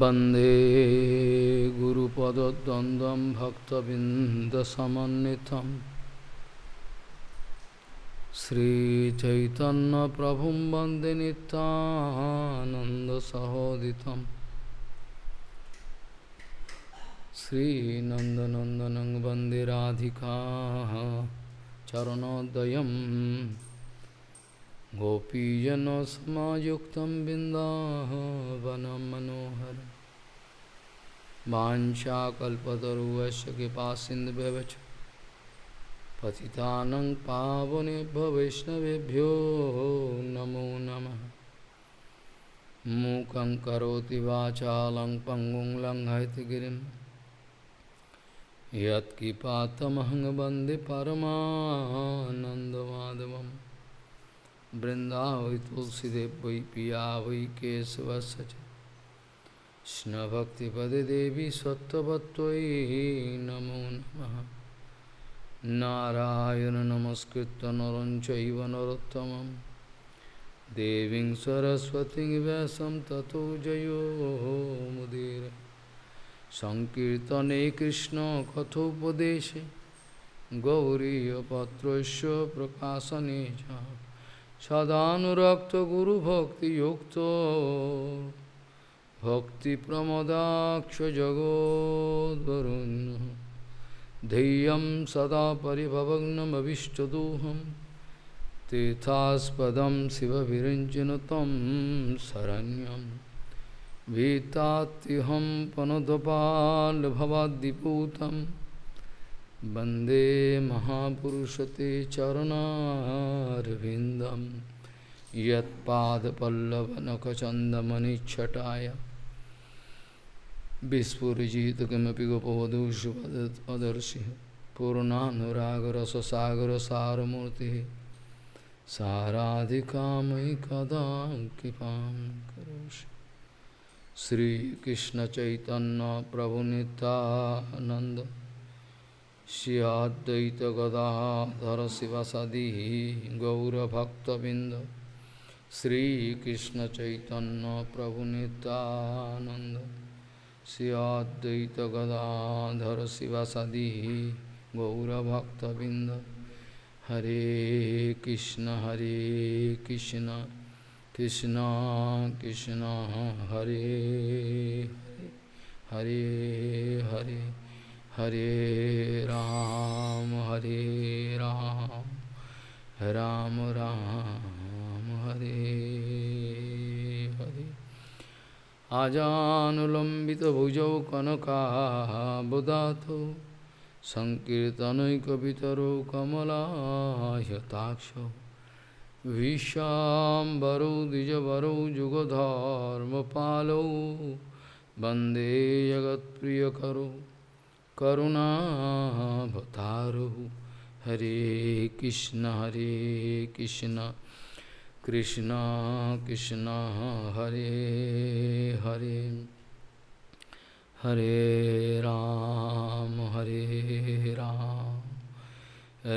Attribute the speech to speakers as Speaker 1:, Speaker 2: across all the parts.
Speaker 1: वन्दे गुरुपदद्वन्द्वं भक्तबिन्दसमन्वितं श्रीचैतन्यप्रभुं वन्दे नितानन्दसहोदितं श्रीनन्दनन्दनं वन्दे राधिकाः चरणोदय गोपीजन सामुक्त बिन्दावनं मनोहर वाञ्छाकल्पतरुवश्च कृपासिन्धुभ्यवच पतितानं पावनेभ्य वैष्णवेभ्यो नमो नम मूकं करोति वाचालं पङ्गुं लङ्घयतिगिरिं यत्किपातमहं वन्दे परमानन्दमाधवम् वृंदा वही तुलसीदेव वही पिया वै केशव सच कृष्ण भक्ति देवी सत्वत्वी नमो नम नारायण नमस्कृत नर चैव देवी सरस्वती वैसम तथो जो मुदीर संकर्तने कृष्ण कथोपदेश गौरीपत्र प्रकाशने सदानुरक्त गुरु भक्ति भक्ति युक्त सदानुरक्तगुरुभक्तियुक्तो जगोदरुण धैय सदा तीर्थास्पद शिव विरंजन तम शरण्यम वीतातिहम भीतात्यहं पनदपाल्भवाद्दिपूतम् वंदे वन्दे महापुरुषते चरणारविन्दं यत्पादपल्लवनखचन्दमनिच्छटाय विस्फुरिजित किमपि गोपवधूषुपदर्शिः पूर्णानुरागरससागरसारमूर्तिः साराधिकामयि कदा कृपां करोषि श्रीकृष्णचैतन्यप्रभुनितानन्द श्री अद्वैत गदाधर शिवसदी गौरभक्तबिंद श्री कृष्ण चैतन्य प्रभु नितानंद श्री अद्वैत गदाधर शिवसदी गौरभक्तबिंद हरे कृष्ण हरे कृष्ण कृष्ण कृष्ण हरे हरे हरे, हरे हरे राम हरे राम राम राम हरे हरे आजानुलम्बित भुजौ कनकाबुदातो सङ्कीर्तनैकवितरो कमलायताक्ष विश्वाम्बरो द्विजवरो वंदे जगत जगत्प्रियकरो करुणावतारहु हरे कृष्ण हरे कृष्ण कृष्ण कृष्ण हरे हरे हरे राम हरे राम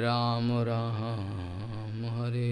Speaker 1: राम राम हरे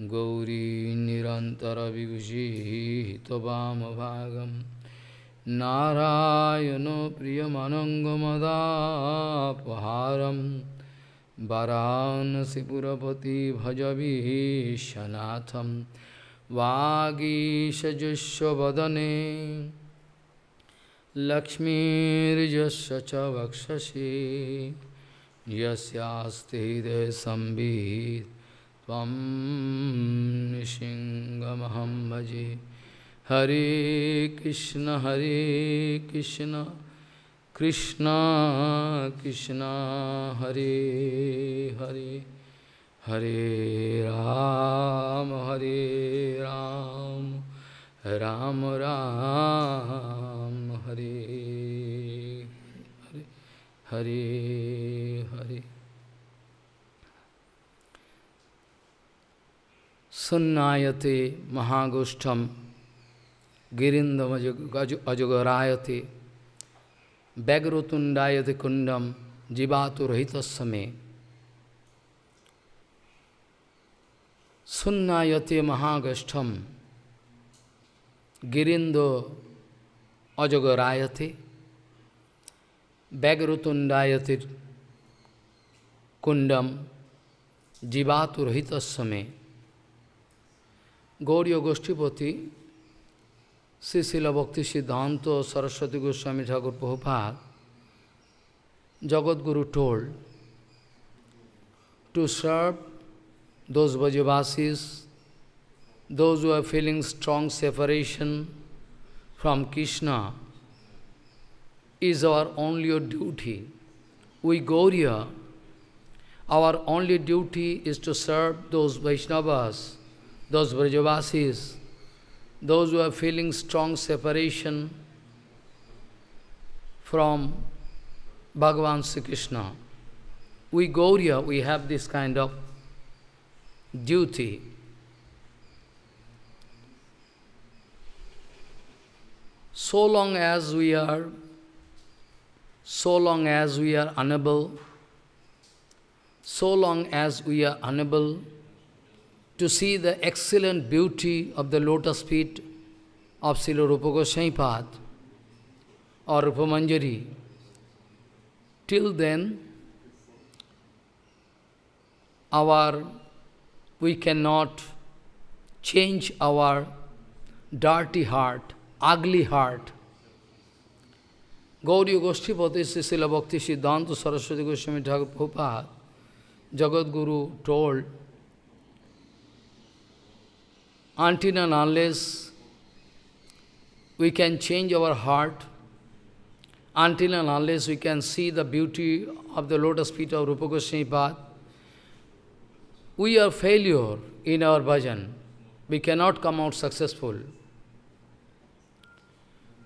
Speaker 1: गौरी निरन्तरविभूषिहितवामभागं नारायणो प्रियमनङ्गमदापहारं वरान्सिपुरपति भजविशनाथं वागीशजस्वदने लक्ष्मीर्यस्य च वक्षसि यस्यास्ते हृदयसंवित् त्वं भजे हरे कृष्ण हरे कृष्ण कृष्ण कृष्ण हरे हरे हरे राम हरे राम राम राम हरे हरे हरे हरे সুন্নায়তে মহাগোষ্ঠম গিরিন্দম অজগরায়তে ব্যগ্রতুণ্ডায়তে কুণ্ডম জীবাতুরহিতসমে সুন্নায়তে মহাগষ্ঠম গিরিন্দ অজগরায়তে ব্যগ্রতুণ্ডায়তির কুণ্ডম জীবাতুরহিতসমে गौरव गोष्ठीपति Shri Bhakti Siddhanta Saraswati Goswami Thakur Prabhupada Jagadguru told to serve those Brajavasis those are feeling strong separation from Krishna is our only your duty we Gaudiya our only duty is to serve those Vaishnavas those Vrajavasis, those who are feeling strong separation from Bhagavan Sri Krishna. We Gauriya, we have this kind of duty. So long as we are, so long as we are unable, so long as we are unable to see the excellent beauty of the lotus feet of Srila Rupa Goswami Path or Rupa Manjari, till then our we cannot change our dirty heart, ugly heart. Gauriya Goshtipati Srila Bhakti Siddhanta Saraswati Goswami Thakur Prabhupada, Jagadguru told until and unless we can change our heart, until and unless we can see the beauty of the lotus feet of Rupa Goswami we are failure in our bhajan. We cannot come out successful.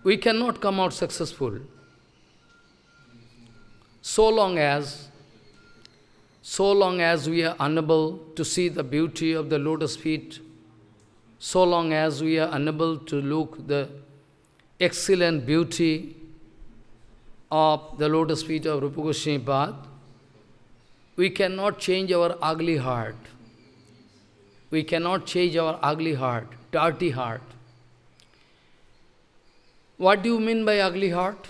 Speaker 1: We cannot come out successful so long as so long as we are unable to see the beauty of the lotus feet so long as we are unable to look the excellent beauty of the lotus feet of Rupa Goswami Pad, we cannot change our ugly heart. We cannot change our ugly heart, dirty heart. What do you mean by ugly heart?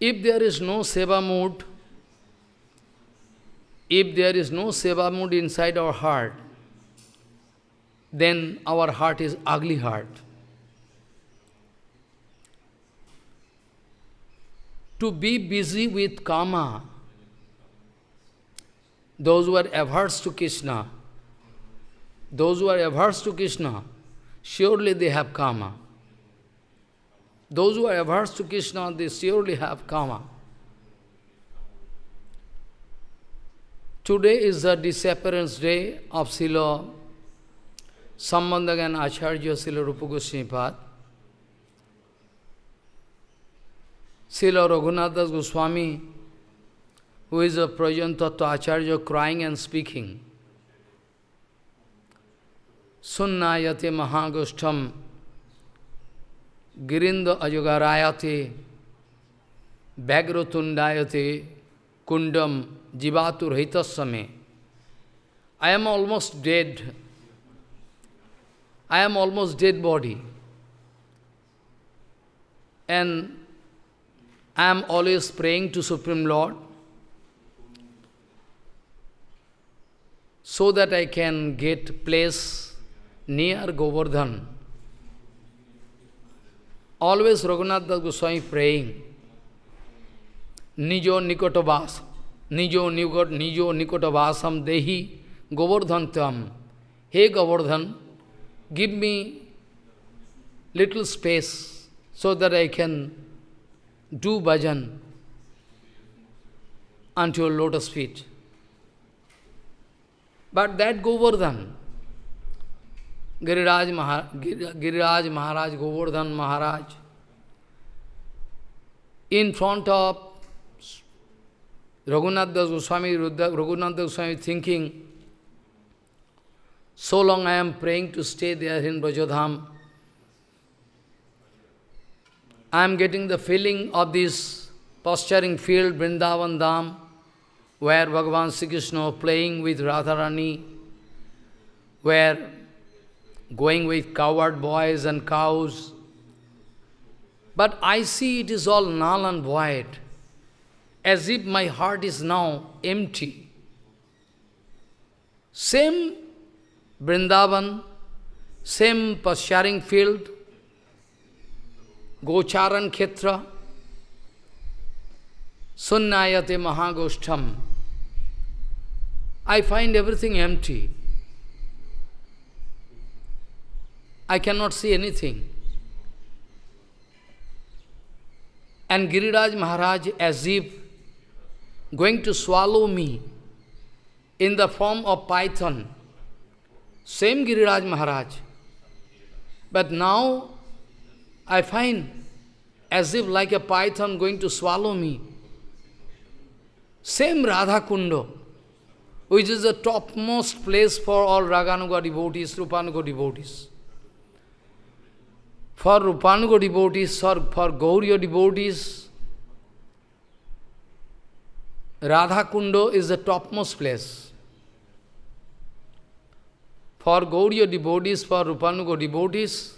Speaker 1: If there is no seva mood, if there is no seva mood inside our heart, then our heart is ugly heart. To be busy with karma, those who are averse to Krishna, those who are averse to Krishna, surely they have karma. Those who are averse to Krishna, they surely have karma. Today is the disappearance day of Srila Sambandagan Acharya Srila Rupa Goswami Srila Raghunathas Goswami, who is a Prajantattva Acharya, crying and speaking. Sunnayate Mahagostham Girinda Ajogarayate Bhagrotundayate Kundam jivatur hitasame. I am almost dead. I am almost dead body. And I am always praying to Supreme Lord so that I can get place near Govardhan. Always Raghunath Das Goswami praying, Nijo Nikotabasa. निजो निकट निजो निकट वासम देही गोवर्धन तम हे Govardhan give me little space so that I can do bhajan at your lotus feet but that Govardhan Giriraj Maha Giriraj Maharaj Govardhan Maharaj in front of Raghunath Das Goswami, Raghunath Das Goswami thinking, so long I am praying to stay there in Brajodham. I am getting the feeling of this posturing field, Vrindavan Dham, where Bhagavan Sri Krishna playing with Radharani, where going with coward boys and cows. But I see it is all null and void. as if my heart is now empty. Same Vrindavan, same pasturing field, Gocharan Khetra, Sunnayate Mahagoshtham. I find everything empty. I cannot see anything. And Giriraj Maharaj, as if going to swallow me in the form of python. Same Giriraj Maharaj. But now I find as if like a python going to swallow me. Same Radha Kundo, which is the topmost place for all Raganuga devotees, Rupanuga devotees. For Rupanuga devotees or for Gauriya devotees, Radha Kundo is the topmost place. For Gauriya devotees, for Rupanuga devotees,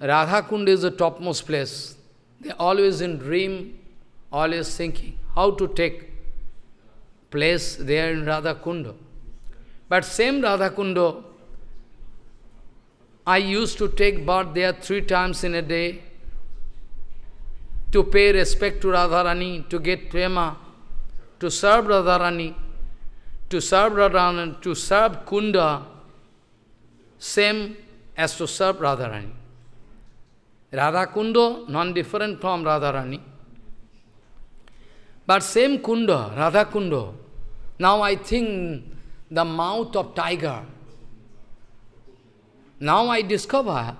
Speaker 1: Radha Kunda is the topmost place. They always in dream, always thinking how to take place there in Radha Kunda. But same Radha Kunda, I used to take bath there three times in a day to pay respect to Radharani, to get prema to serve Radharani, to serve Radharani, to serve Kunda, same as to serve Radharani. Radha Kunda, non-different from Radharani. But same Kunda, Radha Kunda. Now I think the mouth of tiger. Now I discover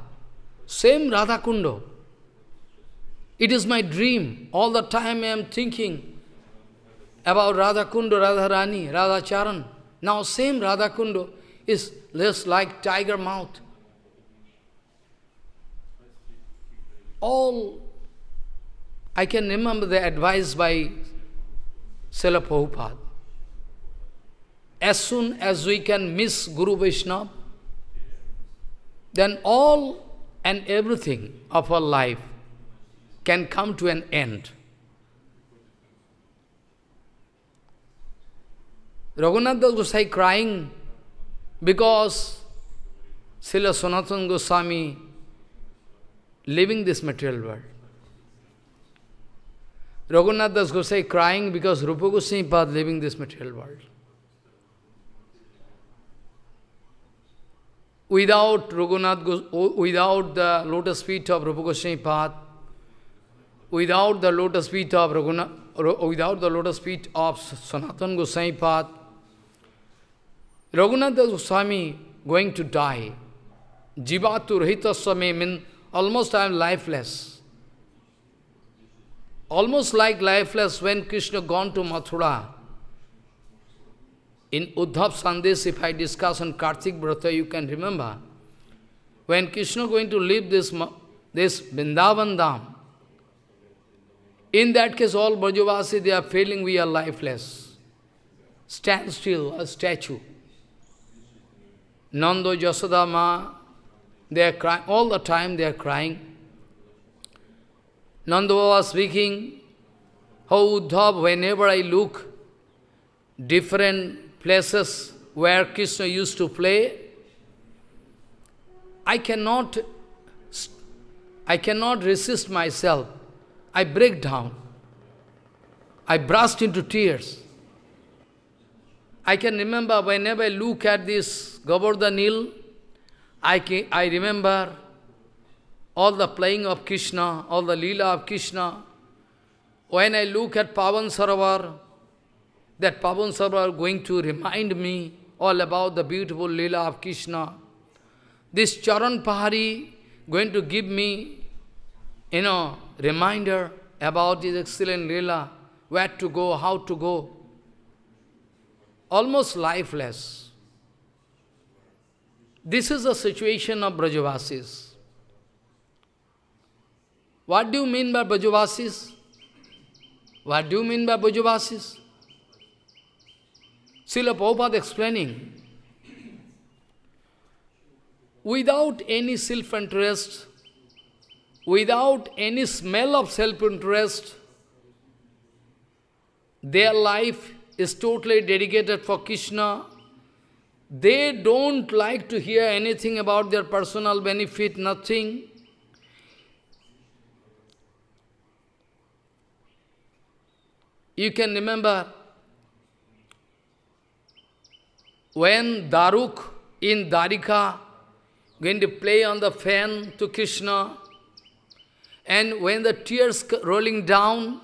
Speaker 1: same Radha Kunda. It is my dream. All the time I am thinking, about Radha Kundo, Radha Rani, Radha Charan. Now same Radha Kundo is less like tiger mouth. All I can remember the advice by Srila Prabhupada. As soon as we can miss Guru Vaishnava, then all and everything of our life can come to an end. Raghunath Das Gosai crying because Srila Sanatana Goswami living this material world. Raghunath Das Gosai crying because Rupa Goswami Pad living this material world. Without Raghunath, without the lotus feet of Rupa Goswami Pad, without the lotus feet of Raghunath, without the lotus feet of Sanatana Goswami Pad, Das Goswami going to die. Jivatu Rahitaswami means almost I am lifeless. Almost like lifeless when Krishna gone to Mathura. In Uddhav Sandesh, if I discuss on Kartik Brata, you can remember. When Krishna going to leave this, this Vrindavan Dham, in that case all Brajavasi, they are feeling we are lifeless. Stand still, a statue. Nando, Yasoda, Ma, they are crying, all the time they are crying. Nanda was speaking, how Uddhav, whenever I look, different places where Krishna used to play, I cannot, I cannot resist myself. I break down. I burst into tears. I can remember whenever I look at this Govardhanil, I, can, I remember all the playing of Krishna, all the lila of Krishna. When I look at Pavan Sarovar, that Pavan Sarovar going to remind me all about the beautiful lila of Krishna. This Charan Pahari going to give me, you know, reminder about this excellent lila, where to go, how to go almost lifeless. This is the situation of Brajavasis. What do you mean by Brajavasis? What do you mean by Brajavasis? Srila Prabhupada explaining, without any self-interest, without any smell of self-interest, their life is totally dedicated for Krishna. They don't like to hear anything about their personal benefit, nothing. You can remember when Daruk in Darika going to play on the fan to Krishna and when the tears rolling down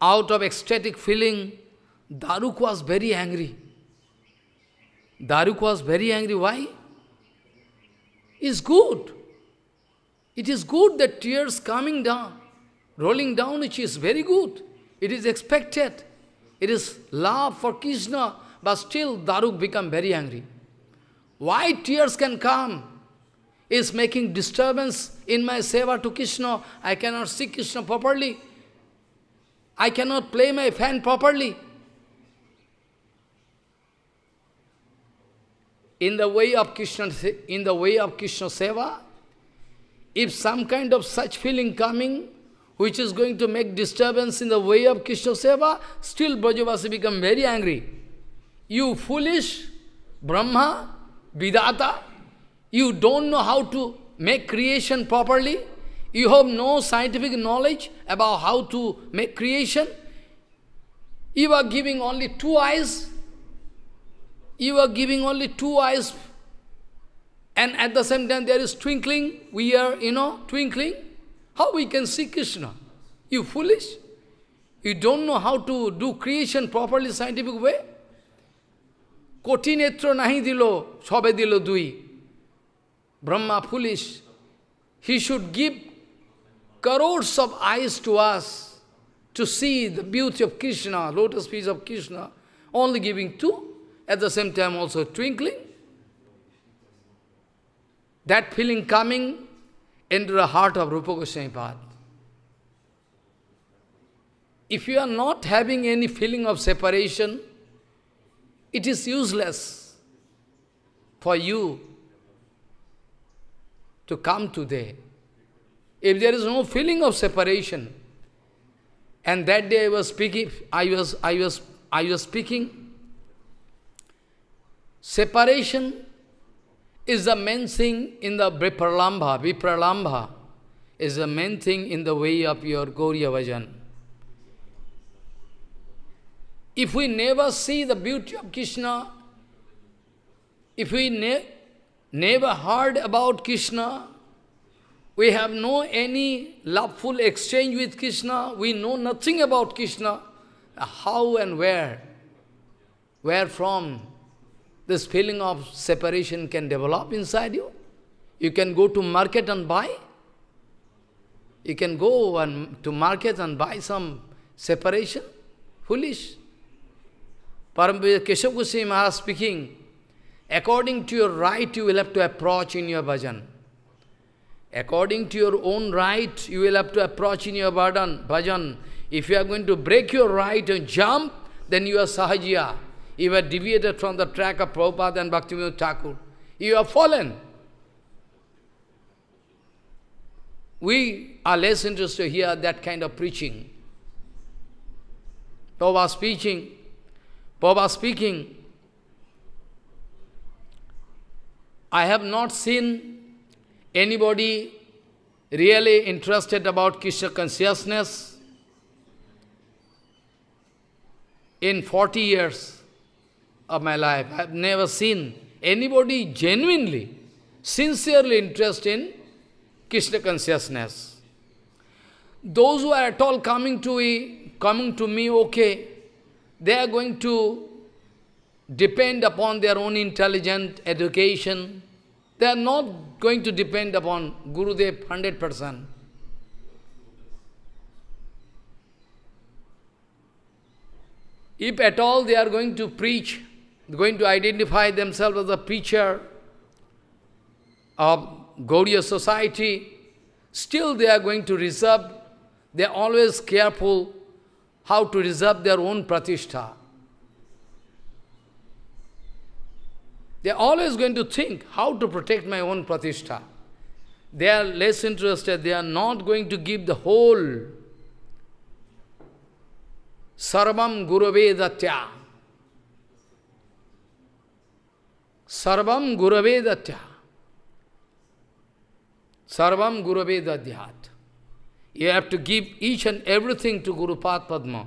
Speaker 1: out of ecstatic feeling, Daruk was very angry. Daruk was very angry. Why? It's good. It is good that tears coming down, rolling down, which is very good. It is expected. It is love for Krishna, but still Daruk become very angry. Why tears can come? Is making disturbance in my seva to Krishna. I cannot see Krishna properly. I cannot play my fan properly. In the way of Krishna, in the way of Krishna Seva, if some kind of such feeling coming, which is going to make disturbance in the way of Krishna Seva, still Brajavasi become very angry. You foolish Brahma, Vidata, you don't know how to make creation properly, you have no scientific knowledge about how to make creation. You are giving only two eyes. You are giving only two eyes. And at the same time, there is twinkling. We are, you know, twinkling. How we can see Krishna? You foolish? You don't know how to do creation properly scientific way? Koti নেত্র nahi dilo, সবে dilo dui. Brahma foolish. He should give. Crores of eyes to us to see the beauty of Krishna, lotus feet of Krishna, only giving two, at the same time also twinkling. That feeling coming into the heart of Rupa Goswami Pad. If you are not having any feeling of separation, it is useless for you to come today. If there is no feeling of separation, and that day I was speaking, I was, I was, I was speaking, separation is the main thing in the Vipralambha. Vipralambha is the main thing in the way of your Gauriya Vajan. If we never see the beauty of Krishna, if we ne never heard about Krishna, we have no any loveful exchange with Krishna. We know nothing about Krishna. How and where, where from this feeling of separation can develop inside you? You can go to market and buy. You can go and to market and buy some separation. Foolish. Paramvira Keshav Goswami Maharaj speaking, according to your right you will have to approach in your bhajan. According to your own right, you will have to approach in your bhajan. bhajan. If you are going to break your right and jump, then you are If You are deviated from the track of Prabhupada and Bhaktivinoda Thakur. You have fallen. We are less interested to hear that kind of preaching. Prabhupada speaking, Prabhupada speaking, I have not seen Anybody really interested about Krishna consciousness? In 40 years of my life, I have never seen anybody genuinely, sincerely interested in Krishna consciousness. Those who are at all coming to me, coming to me, okay, they are going to depend upon their own intelligent education, they are not going to depend upon Gurudev 100%. If at all they are going to preach, going to identify themselves as a preacher of Gaudiya society, still they are going to reserve, they are always careful how to reserve their own pratishtha. They are always going to think how to protect my own pratishtha. They are less interested, they are not going to give the whole Sarvam Gurave Datya. Sarvam Gurave Datya. Sarvam Gurave Dadyat. You have to give each and everything to Guru Padma.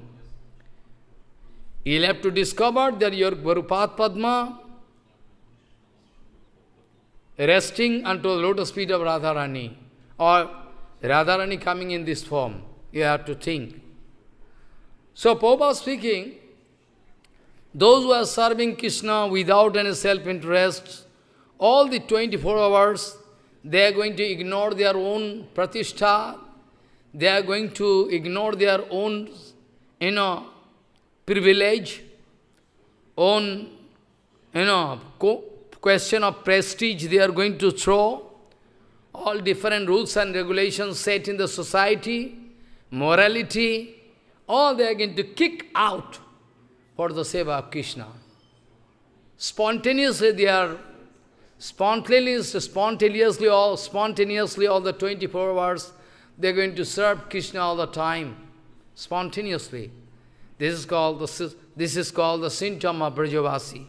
Speaker 1: You'll have to discover that your Guru Padma resting unto the lotus feet of Radharani, or Radharani coming in this form. You have to think. So Prabhupada speaking, those who are serving Krishna without any self-interest, all the 24 hours, they are going to ignore their own pratishtha, they are going to ignore their own, you know, privilege, own, you know, question of prestige they are going to throw, all different rules and regulations set in the society, morality, all they are going to kick out for the seva of Krishna. Spontaneously they are, spontaneously, spontaneously all, spontaneously all the 24 hours, they are going to serve Krishna all the time, spontaneously. This is called the, this is called the symptom of Brajavasi.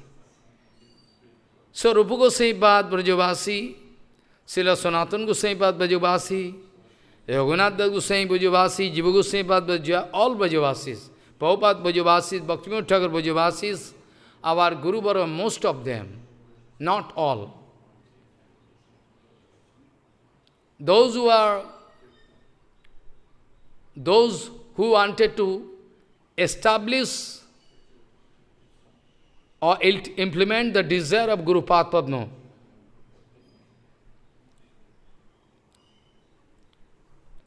Speaker 1: स्वरूप को सही बात ब्रजवासी शिल सनातन गोसाई बात ब्रजवासी रघुनाथ दत्त गोसाई ब्रजवासी जीव गोसाई पाद all ब्रजवासी पहुपात ब्रजवासी भक्तिम ठाकुर ब्रजवासी गुरु बर most of them not all those who are those who wanted to establish or it implement the desire of Guru Padma.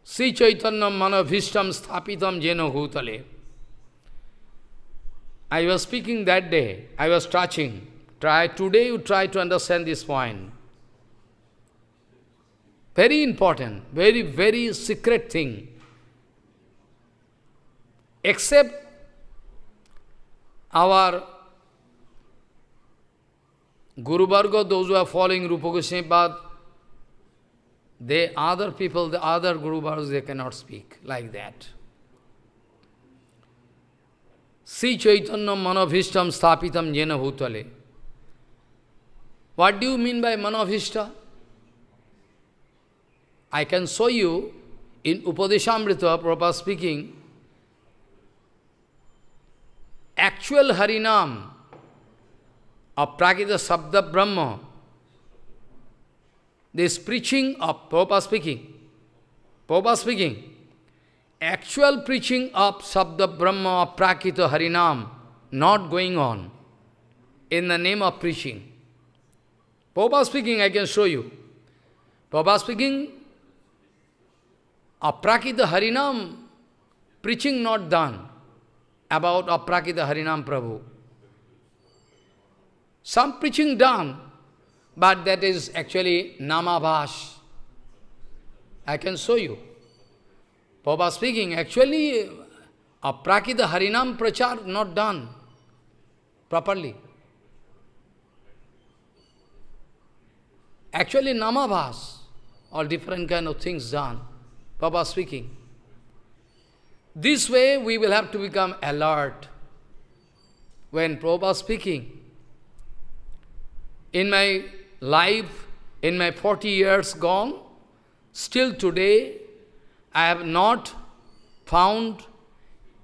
Speaker 1: Sri Chaitanya Manavishtam Sthapitam Jena Hutale. I was speaking that day, I was touching. Try today you try to understand this point. Very important, very, very secret thing. Except our Guru Varga, those who are following Rupa Goswami they, other people, the other Guru Vargas, they cannot speak like that. Sri Chaitanya Manavishtam Stapitam Jena Bhutale. What do you mean by Manavishta? I can show you in Upadeshamrita, Prabhupada speaking, actual Harinam, Aprakita Sabda Brahma. This preaching of Prabhupada speaking, Prabhupada speaking, actual preaching of Sabda Brahma, Aprakita Harinam, not going on in the name of preaching. Prabhupada speaking, I can show you. Prabhupada speaking, Aprakita Harinam, preaching not done about Aprakita Harinam Prabhu. Some preaching done, but that is actually Namabhash. I can show you. Prabhupada speaking, actually, a Aprakita Harinam Prachar not done properly. Actually, Namabhas, all different kind of things done. Baba speaking. This way, we will have to become alert. When Prabhupada speaking, in my life, in my 40 years gone, still today, I have not found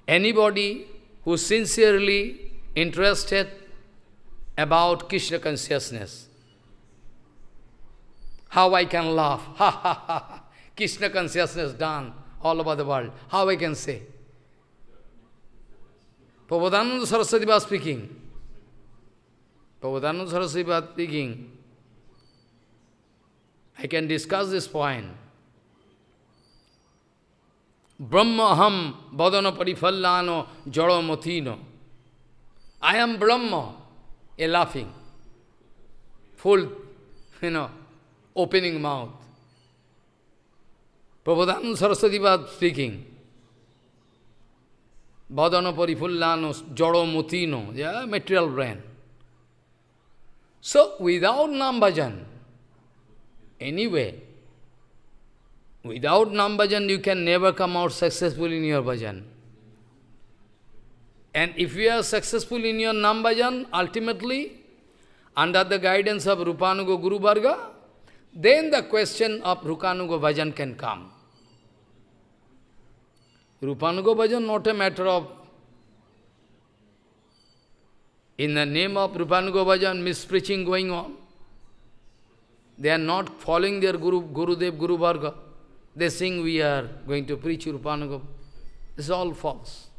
Speaker 1: anybody who sincerely interested about Krishna consciousness. How I can laugh, ha ha ha, Krishna consciousness done all over the world. How I can say? Prabhupada Saraswati was speaking, Prabhupada Saraswati was speaking, I can discuss this point. Brahma ham badana parifallano jaro matino. I am Brahma, a laughing, full, you know, opening mouth. Prabhupada Saraswati was speaking. Badana parifullano jaro mutino, yeah, material brain. So, without Nambhajan, anyway, without Nambhajan you can never come out successful in your bhajan. And if you are successful in your Nambhajan, ultimately, under the guidance of Rupanuga Guru Varga, then the question of Rupanuga bhajan can come. Rupanuga bhajan not a matter of In the name of Rupanuga Bhajan, mispreaching going on. They are not following their Guru, Gurudev, Guru Bhargava. They sing, we are going to preach This It's all false.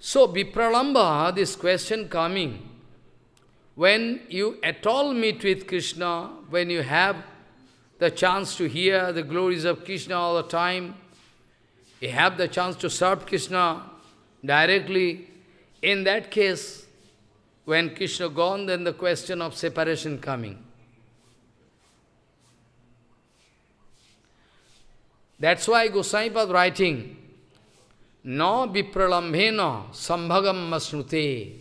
Speaker 1: So, Vipralamba, this question coming, when you at all meet with Krishna, when you have the chance to hear the glories of Krishna all the time, you have the chance to serve Krishna directly, in that case, when Krishna gone, then the question of separation coming. That's why Goswami was writing, Na vipralambhena sambhagam masnute.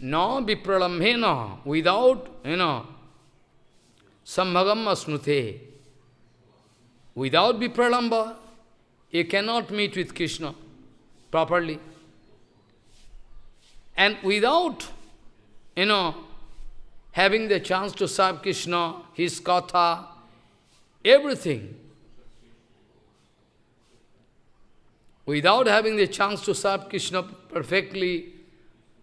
Speaker 1: Na vipralambhena, without, you know, sambhagam masnute. Without vipralamba, you cannot meet with Krishna properly. And without, you know, having the chance to serve Krishna, his katha, everything, without having the chance to serve Krishna perfectly,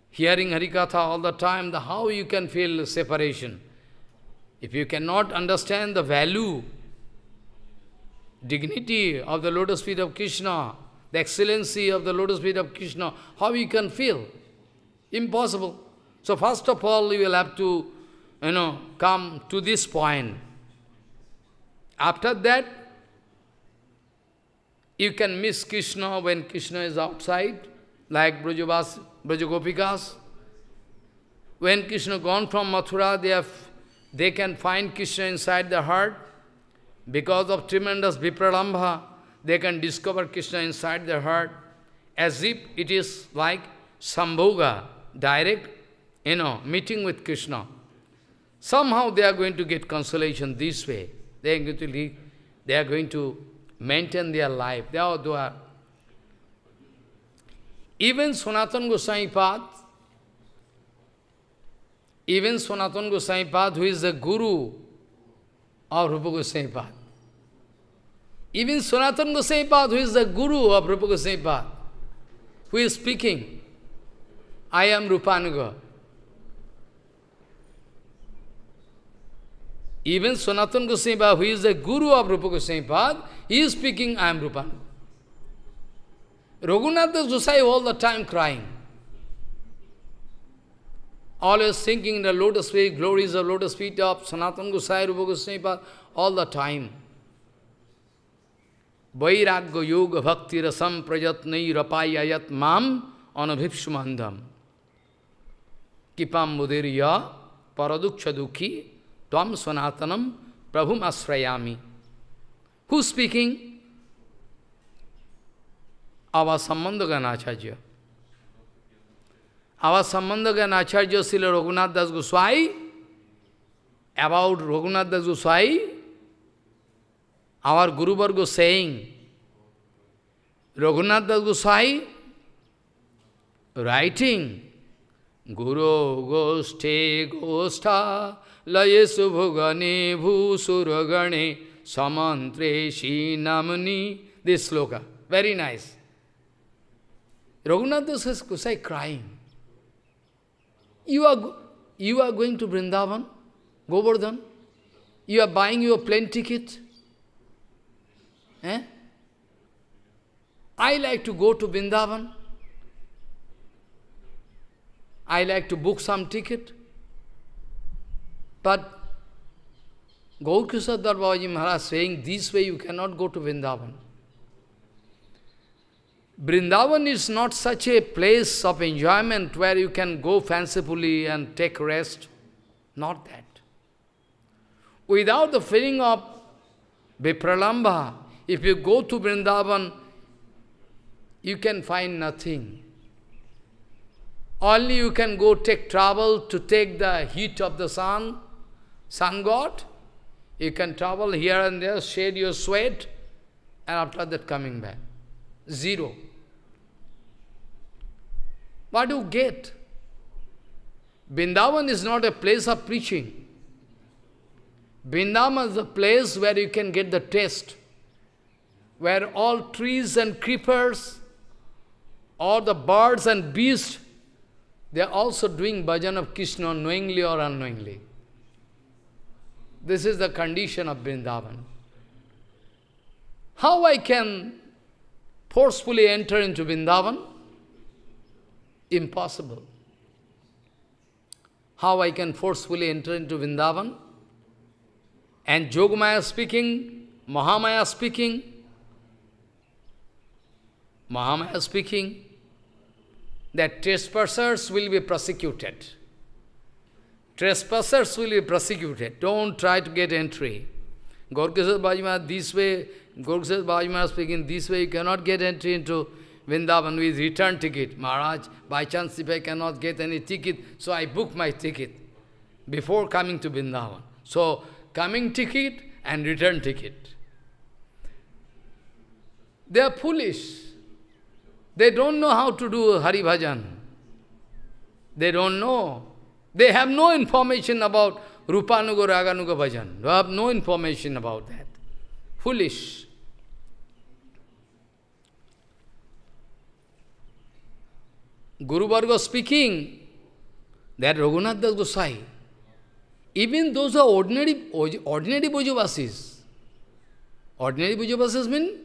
Speaker 1: hearing Harikatha all the time, the, how you can feel separation? If you cannot understand the value, dignity of the lotus feet of Krishna, the excellency of the lotus feet of Krishna, how you can feel? Impossible. So first of all, you will have to, you know, come to this point. After that, you can miss Krishna when Krishna is outside, like Brajavas, Brajagopikas. When Krishna gone from Mathura, they, have, they can find Krishna inside the heart. Because of tremendous vipralambha, they can discover Krishna inside their heart, as if it is like sambhoga, direct, you know, meeting with Krishna. Somehow they are going to get consolation this way. They are going to, they are going to maintain their life. They are, they are. Even Sanatana Goswami Pad, even Sanatana Goswami Pad, who is the guru of Rupa Goswami Pad, even Sanatana Goswami Pad, who is the guru of Rupa Goswami Pad, who is speaking, I am Rupanuga. Even Sanatana Goswami who is the guru of Rupa Goswami Pad, he is speaking, I am Rupanuga. Raghunath Das Gosai all the time crying. Always thinking the lotus feet, glories of lotus feet of Sanatana Gosai, Rupa Goswami Pad, all the time. वैराग्य योग भक्ति रसम प्रयत्न रपायत माम अनभिप्सुमंदम Kipam mudirya Dukhi Tvam Swanatanam Prabhum Asrayami. Who's speaking? Ava Sambandhagan Acharya. Our Sambandhagan Acharya Srila Raghunath Das about Raghunath Das our Guru Varga saying Raghunath Das writing Guru Goshte Goshtha Layesu Bhugane Bhusuragane Samantre This sloka. Very nice. Raghunath says, Kusai crying. You are, you are going to Vrindavan, Govardhan. You are buying your plane ticket. Eh? I like to go to Vrindavan. I like to book some ticket. But Gaur Kishodhar Babaji Maharaj saying, this way you cannot go to Vrindavan. Vrindavan is not such a place of enjoyment where you can go fancifully and take rest. Not that. Without the feeling of Vipralambha, if you go to Vrindavan, you can find nothing. Only you can go take travel to take the heat of the sun, sun god. You can travel here and there, shed your sweat, and after that coming back. Zero. What do you get? Vrindavan is not a place of preaching. Vrindavan is a place where you can get the taste, where all trees and creepers, all the birds and beasts they are also doing bhajan of Krishna knowingly or unknowingly. This is the condition of Vrindavan. How I can forcefully enter into Vrindavan? Impossible. How I can forcefully enter into Vrindavan? And Jogamaya speaking, Mahamaya speaking, Mahamaya speaking, that trespassers will be prosecuted. Trespassers will be prosecuted. Don't try to get entry. Gorkhasad Bhajima, this way, Gorkhasad Bhajima speaking, this way you cannot get entry into Vrindavan with return ticket. Maharaj, by chance if I cannot get any ticket, so I book my ticket before coming to Vrindavan. So, coming ticket and return ticket. They are foolish. They don't know how to do Hari Bhajan. They don't know. They have no information about Rupanuga Raganuga Bhajan. They have no information about that. Foolish. Guru Bhargava speaking that Raghunath Das Gosai, even those are ordinary, ordinary Bhujavasis. Ordinary Bhujavasis mean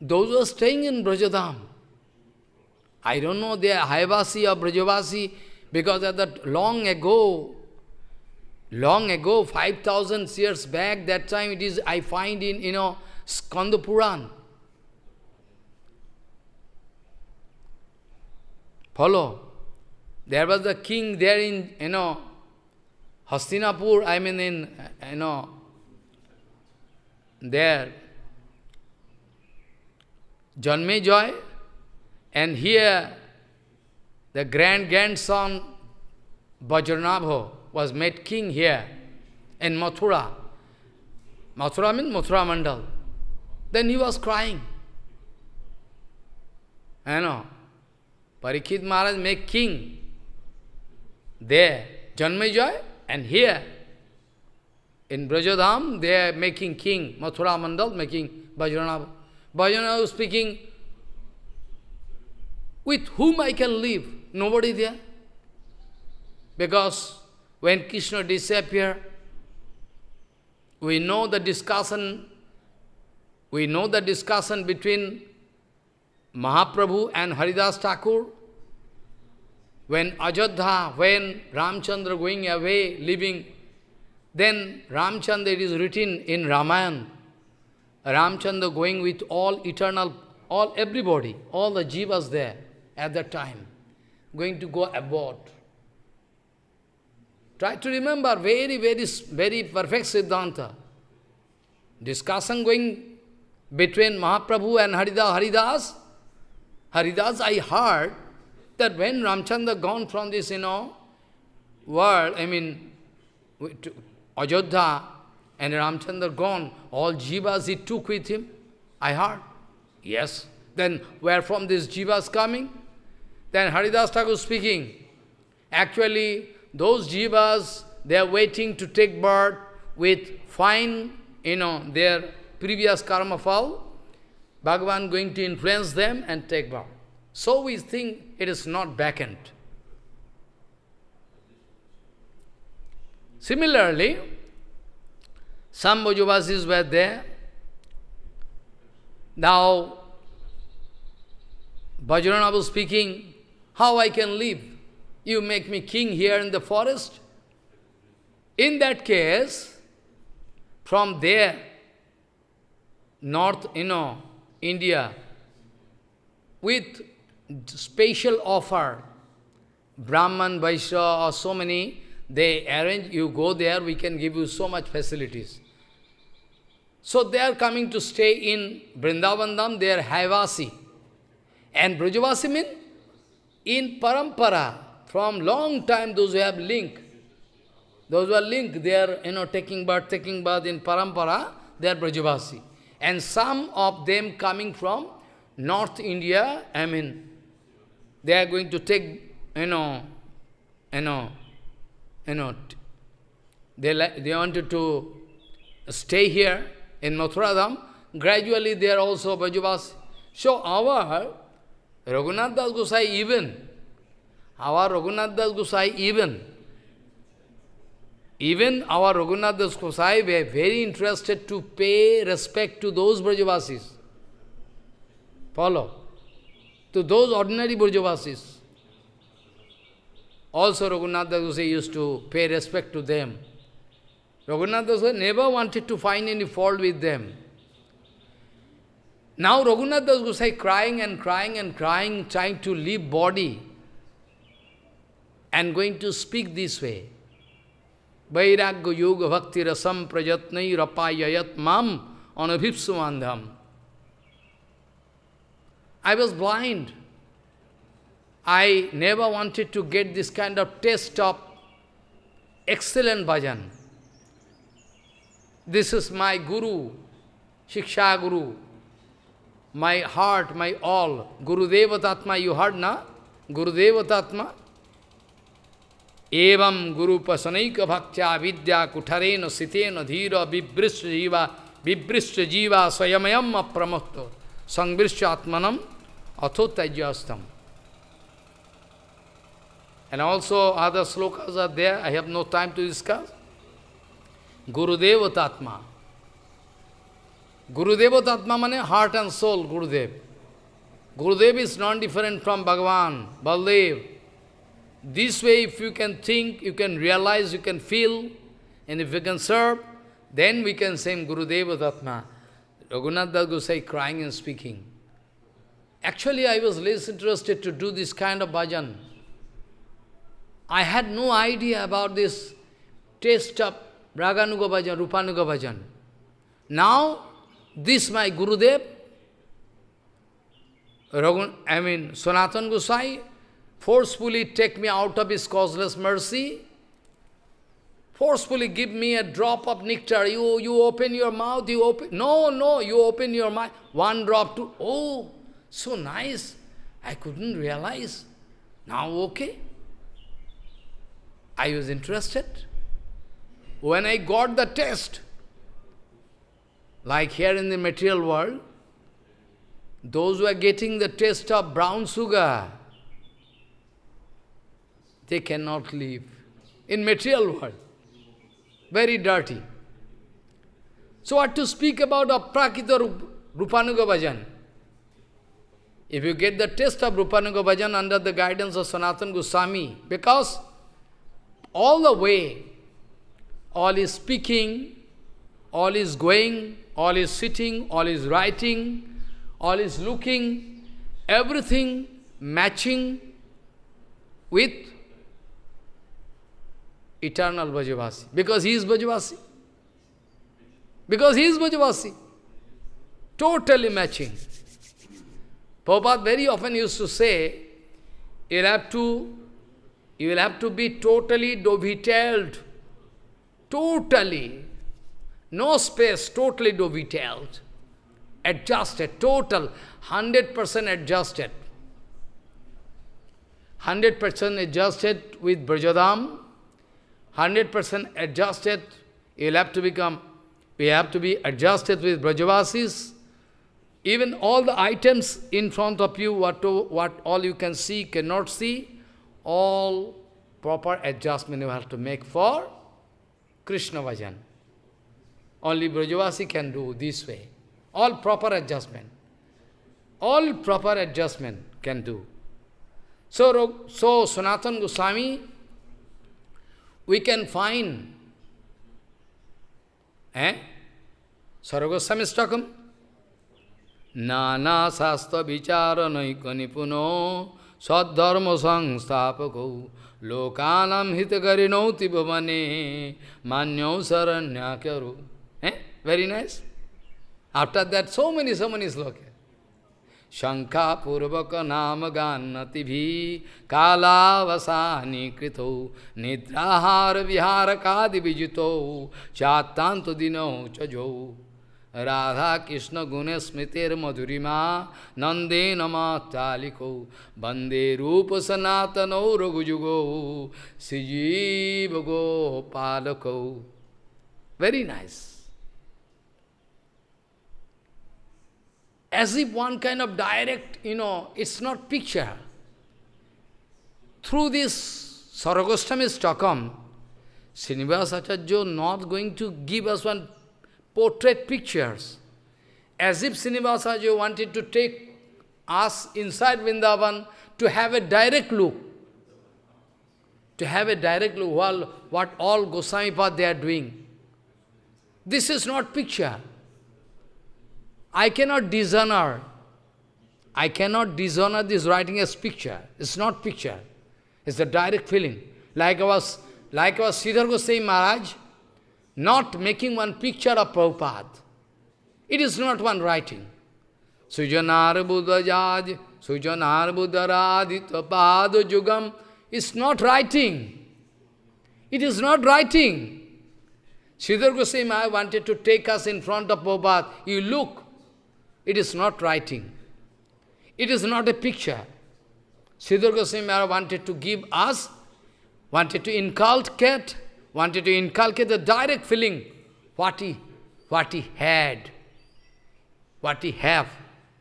Speaker 1: those who are staying in Brajadham. I don't know they are Hayavasi or Brajavasi, because at that long ago, long ago, 5,000 years back, that time it is, I find in, you know, Skanda Follow? There was a king there in, you know, Hastinapur, I mean in, you know, there, Janmejoy, and here, the grand grandson Vajranabho was made king here in Mathura. Mathura means Mathura Mandal. Then he was crying. I know. Parikshit Maharaj made king there, Janmejoy, and here in Brajadham, they are making king, Mathura Mandal making Bajranabha. Bajranabha speaking with whom I can live? Nobody there. Because when Krishna disappeared, we know the discussion, we know the discussion between Mahaprabhu and Haridas Thakur. When Ajodha, when Ramchandra going away, leaving, then Ramchandra, it is written in Ramayana, Ramchandra going with all eternal, all everybody, all the jivas there at that time, going to go abroad. Try to remember very, very, very perfect Siddhanta. Discussion going between Mahaprabhu and Harida, Haridas. Haridas, I heard that when Ramchandra gone from this, you know, world, I mean, to Ajodhya, and Ramchandra gone, all jivas he took with him. I heard. Yes. Then where from these jivas coming? Then Haridas Thakur speaking, actually, those jivas, they are waiting to take birth with fine, you know, their previous karma fall. Bhagavan going to influence them and take birth. So we think it is not vacant. Similarly, some Bhujavasis were there. Now, Bajranabu speaking, how I can live? You make me king here in the forest? In that case, from there, north, you know, India, with special offer, Brahman, Vaishya, or so many, they arrange, you go there, we can give you so much facilities. So they are coming to stay in Vrindavandam, they are Haivasi. And Brajavasi means in parampara, from long time those who have link, those who are linked, they are, you know, taking birth, taking birth in parampara, they are Brajavasi. And some of them coming from North India, I mean, they are going to take, you know, you know, you know, they, like, they wanted to stay here in Mathuradam, gradually they are also Brajavasi. So our Raghunath Das Gosai even, our Raghunath Das Gosai even, even our Raghunath Das Gosai were very interested to pay respect to those Brajavasis. Follow? To those ordinary Brajavasis. Also Raghunath Das Gosai used to pay respect to them. Raghunath Das Gosai never wanted to find any fault with them. Now Raghunath Das Gosai crying and crying and crying, trying to leave body and going to speak this way. Vairagya yoga bhakti rasam prajatnai rapayayat mam anabhipsumandham. I was blind. I never wanted to get this kind of taste of excellent bhajan. This is my guru, Shiksha Guru my heart, my all. Gurudeva Tatma, you heard na? Gurudeva Tatma. Evam Guru Pasanika Bhaktya Vidya Kutareno Sitena Dhira Vibhrishya Jiva Vibhrishya Jiva Swayamayam Apramahto Sangrishya Atmanam Athotajyastam. And also other slokas are there, I have no time to discuss. Gurudeva Tatma. Gurudev Tatma means heart and soul, Gurudev. Gurudev is non-different from Bhagavan, Baldev. This way, if you can think, you can realize, you can feel, and if you can serve, then we can sing Gurudev Tatma. Raghunath Das Gosai crying and speaking. Actually, I was less interested to do this kind of bhajan. I had no idea about this taste of Raganuga bhajan, Rupanuga bhajan. Now, this my Gurudev, Raghun, I mean Sanatan Gosai, forcefully take me out of his causeless mercy, forcefully give me a drop of nectar. You, you open your mouth, you open, no, no, you open your mouth, one drop, two, oh, so nice. I couldn't realize. Now okay. I was interested. When I got the test, like here in the material world, those who are getting the taste of brown sugar, they cannot live. In material world, very dirty. So what to speak about aprakita Rupanuga Bhajan? If you get the taste of Rupanuga Bhajan under the guidance of Sanatana Goswami, because all the way, all is speaking, all is going, all is sitting, all is writing, all is looking, everything matching with eternal Vajavasi. Because he is Vajavasi. Because he is Vajavasi. Totally matching. Prabhupada very often used to say, you'll have to, you will have to be totally dovetailed, totally no space, totally dovetailed. Adjusted, total, 100% adjusted. 100% adjusted with Brajadam, 100% adjusted, you'll have to become, we have to be adjusted with Brajavasis. Even all the items in front of you, what, to, what all you can see, cannot see, all proper adjustment you have to make for Krishna Vajan. Only Brajavasi can do this way. All proper adjustment. All proper adjustment can do. So, so Sanatan Goswami, we can find eh? Saragoswami is talking. Nana sasta vichara naika nipuno sadharma sangstapako लोकानाम हित करिणौ तिबने मान्यौ शरण्याकरो Very nice? After that, so many, so many slokas. शंका पूर्वक नाम गान्नति भी कालावसानी कृतो निद्राहार विहार कादि विजितो चातांत दिनो चजो राधा कृष्ण गुण स्मृतिर मधुरिमा नंदे नमातालिको वंदे रूप सनातनौ रघुजुगो सिजीव गो पालको very nice nice. as if one kind of direct, you know, it's not picture. Through this Saragostami Stakam, Srinivas Acharya not going to give us one portrait pictures. As if Srinivas Acharya wanted to take us inside Vrindavan to have a direct look. To have a direct look while what all Goswami Pad they are doing. This is not picture. I cannot dishonor. I cannot dishonor this writing as picture. It's not picture. It's a direct feeling. Like I was, like I was Siddhar Goswami Maharaj, not making one picture of Prabhupada. It is not one writing. Sujanar Buddha Jaj, Sujanar Buddha Radhita Pada Jugam. It's not writing. It is not writing. Siddhar Goswami Maharaj wanted to take us in front of Prabhupada. You look, it is not writing. It is not a picture. Siddhar Goswami wanted to give us, wanted to inculcate, wanted to inculcate the direct feeling, what he, what he had, what he have,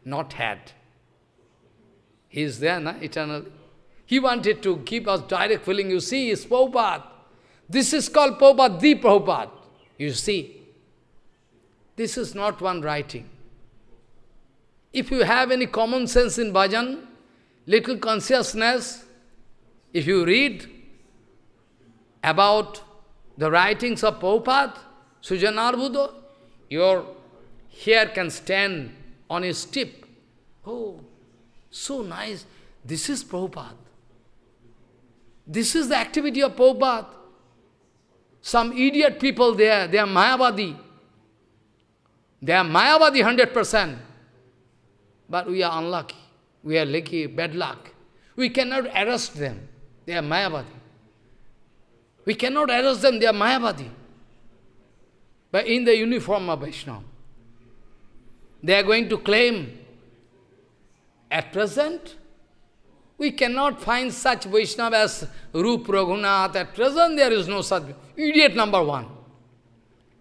Speaker 1: not had. He is there, na, eternally. He wanted to give us direct feeling, you see, is Prabhupada. This is called Prabhupada, the Prabhupada, you see. This is not one writing. If you have any common sense in bhajan, little consciousness, if you read about the writings of Prabhupada, Sujanarbudo, your hair can stand on his tip. Oh, so nice. This is Prabhupada. This is the activity of Prabhupada. Some idiot people there, they are Mayavadi. They are Mayavadi 100% but we are unlucky. We are lucky, bad luck. We cannot arrest them. They are Mayabadi. We cannot arrest them, they are Mayabadi. But in the uniform of Vaishnava. They are going to claim, at present, we cannot find such Vaishnava as Rup Raghunath. At present, there is no such. Idiot number one.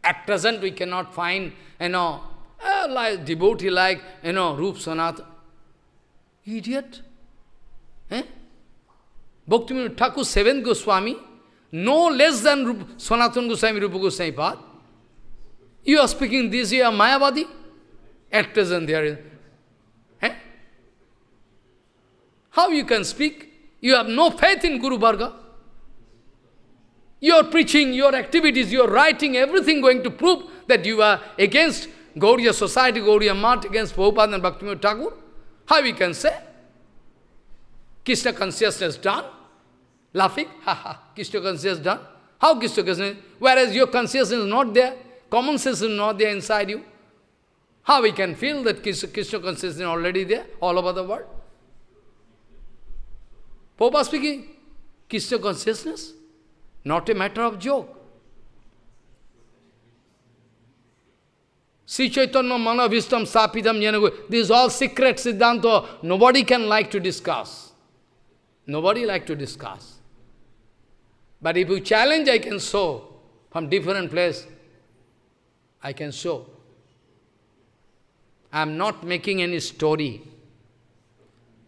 Speaker 1: At present, we cannot find, you know, like devotee like, you know, Rup Sanat. Idiot. Eh? Bhaktivinoda Thakur, seventh Goswami, no less than Rup, Sanatan Goswami, Rupa Goswami Pad. You are speaking this, you are Mayavadi. At present there is. Eh? How you can speak? You have no faith in Guru Bhargava. Your preaching, your activities, your writing, everything going to prove that you are against Gauriya society, Gauriya mart against Prabhupada and Bhaktivinoda Thakur? How we can say? Krishna consciousness done? Laughing? Ha ha, Krishna consciousness done? How Krishna consciousness? Whereas your consciousness is not there, common sense is not there inside you. How we can feel that Krishna, consciousness is already there, all over the world? Popa speaking, Krishna consciousness, not a matter of joke. Sri Chaitanya Manavistam Sapidam Jnanagu. This all secret Siddhanta. Nobody can like to discuss. Nobody like to discuss. But if you challenge, I can show from different place. I can show. I am not making any story.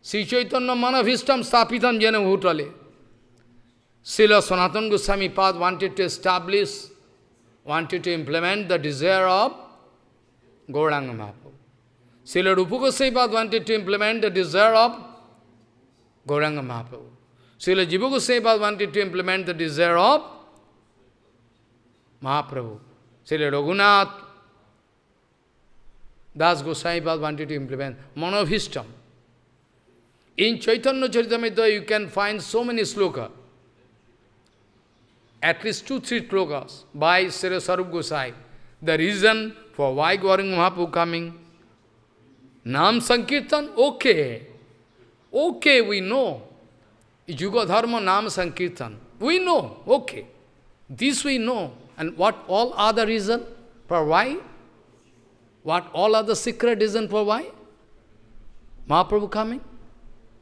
Speaker 1: Sri Chaitanya Manavistam Sapitam Jena Bhutale. Srila Sanatana Goswami Pad wanted to establish, wanted to implement the desire of Gauranga Mahaprabhu. Srila Rupa Goswami wanted to implement the desire of Gauranga Mahaprabhu. Srila Jiva Goswami wanted to implement the desire of Mahaprabhu. Srila Raghunath Das Goswami wanted to implement monovistam. In Chaitanya Charitamrita you can find so many slokas. at least two, three slokas by Sri Sarup the reason for why Gauranga Mahaprabhu coming. Nam Sankirtan, okay. Okay, we know. Yuga Dharma Nam Sankirtan. We know, okay. This we know. And what all other reason for why? What all other secret reason for why? Mahaprabhu coming?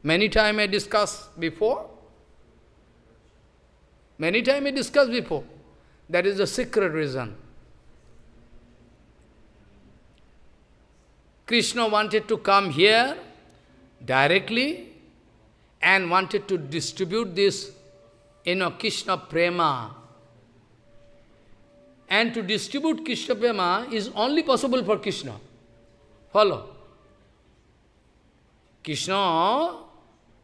Speaker 1: Many time I discussed before. Many time I discussed before. That is the secret reason. Krishna wanted to come here directly and wanted to distribute this, you know, Krishna Prema. And to distribute Krishna Prema is only possible for Krishna. Follow. Krishna,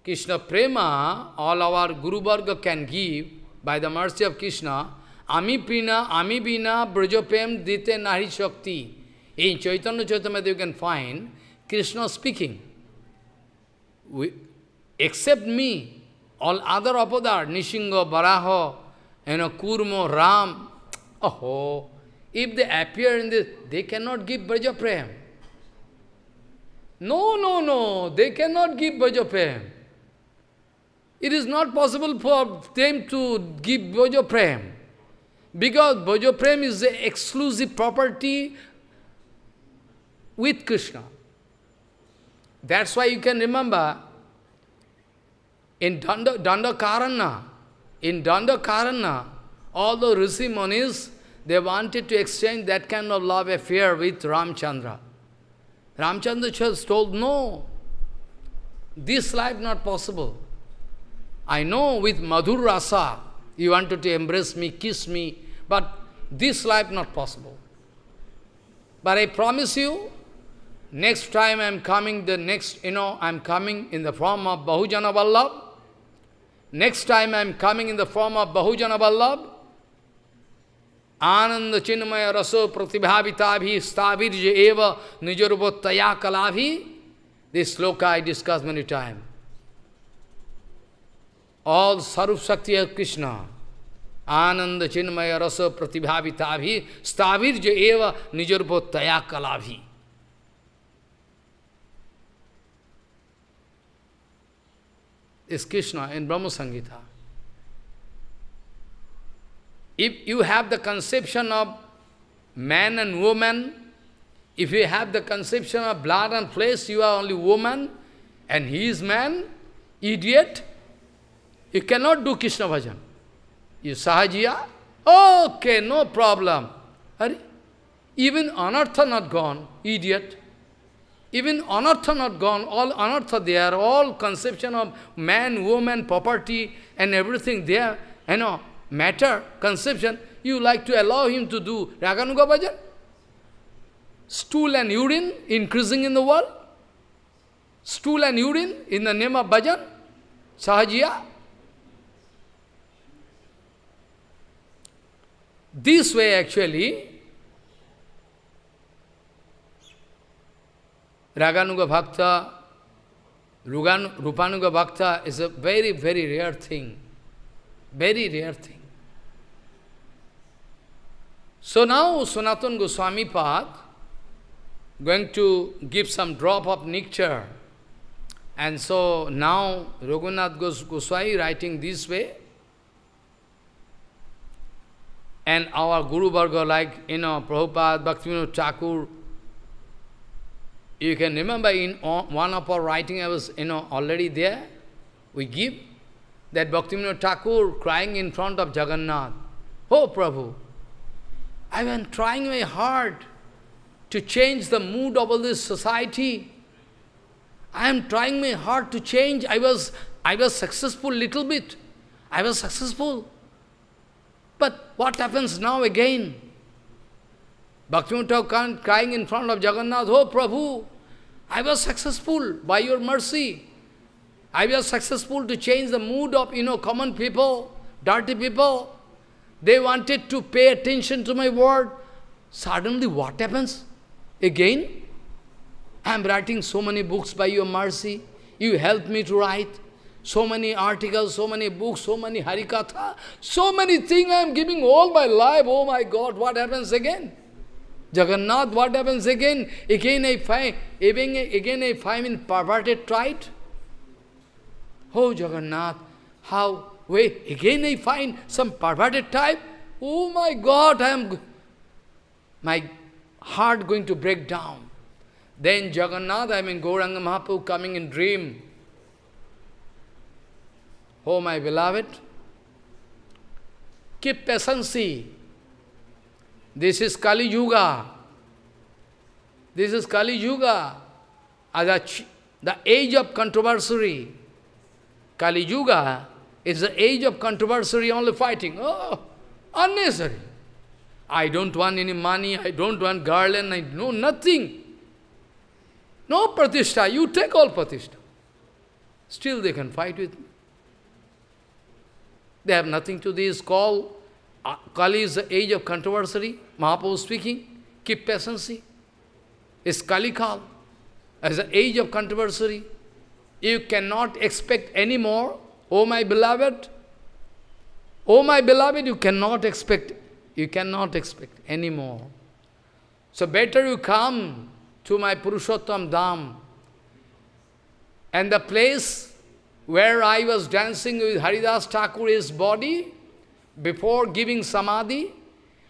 Speaker 1: Krishna Prema, all our Guru Varga can give by the mercy of Krishna. Ami pina, Ami Bina, Brajoprem, Dite Nahi Shakti. In Chaitanya Chaitamata you can find Krishna speaking. We, except me, all other apodar, Nishinga, Baraha, you know, Kurmo, Ram, oh, if they appear in this, they cannot give Braja Prem. No, no, no, they cannot give Braja Prem. It is not possible for them to give Braja Prem. Because Braja Prem is the exclusive property with Krishna. That's why you can remember in Danda, in Dandakaranya, all the Rishi Munis, they wanted to exchange that kind of love affair with Ramchandra. Ramchandra was told, no, this life not possible. I know with Madhur Rasa, you wanted to embrace me, kiss me, but this life not possible. But I promise you, next time I am coming, the next, you know, I am coming in the form of Bahujana Vallab. Next time I am coming in the form of Bahujana Vallabh. Ananda Chinmaya Raso Pratibhavitabhi Stavirja Eva Nijarubhattaya Kalabhi. This sloka I discussed many times. All Sarup Shakti of Krishna. Ananda Chinmaya Raso Pratibhavitabhi Stavirja Eva Nijarubhattaya Kalabhi. is Krishna in Brahma Sangita. If you have the conception of man and woman, if you have the conception of blood and flesh, you are only woman, and he is man, idiot, you cannot do Krishna bhajan. You sahajiya, okay, no problem. Hari? Even anartha not gone, idiot. Even anartha not gone, all anartha there, all conception of man, woman, property and everything there, you know, matter, conception, you like to allow him to do Raganuga bhajan? Stool and urine increasing in the world? Stool and urine in the name of bhajan? Sahajiya? This way actually, Raganuga Bhakta, Rugan, Rupanuga Bhakta is a very, very rare thing. Very rare thing. So now Sanatana Goswami Pad going to give some drop of nectar. And so now Raghunath Goswami writing this way. And our Guru Bhargava like, you know, Prabhupada, Bhaktivinoda Chakur, you can remember in one of our writing, I was you know already there. We give that Bhaktivinoda Thakur crying in front of Jagannath, Oh Prabhu, I am trying my hard to change the mood of all this society. I am trying my hard to change. I was, I was successful little bit. I was successful. But what happens now again? Bhaktivinoda Thakur crying in front of Jagannath, Oh Prabhu, I was successful by your mercy. I was successful to change the mood of, you know, common people, dirty people. They wanted to pay attention to my word. Suddenly what happens? Again, I am writing so many books by your mercy. You helped me to write so many articles, so many books, so many harikatha, so many things I am giving all my life. Oh my God, what happens again? Jagannath, what happens again? Again I find, even again I find in perverted trite. Oh Jagannath, how, wait, again I find some perverted type. Oh my God, I am, my heart going to break down. Then Jagannath, I mean Gauranga Mahaprabhu coming in dream. Oh my beloved, keep patience. This is Kali Yuga. This is Kali Yuga. As the age of controversy. Kali Yuga is the age of controversy, only fighting. Oh, unnecessary. I don't want any money, I don't want garland, I know nothing. No pratishtha, you take all pratishtha. Still they can fight with me. They have nothing to this call. Kali is the age of controversy. Mahaprabhu speaking, keep patience. It's Kali Kal. As the age of controversy, you cannot expect any more. Oh my beloved, oh my beloved, you cannot expect, you cannot expect any more. So better you come to my Purushottam Dham. And the place where I was dancing with Haridas Thakur's body, before giving samadhi,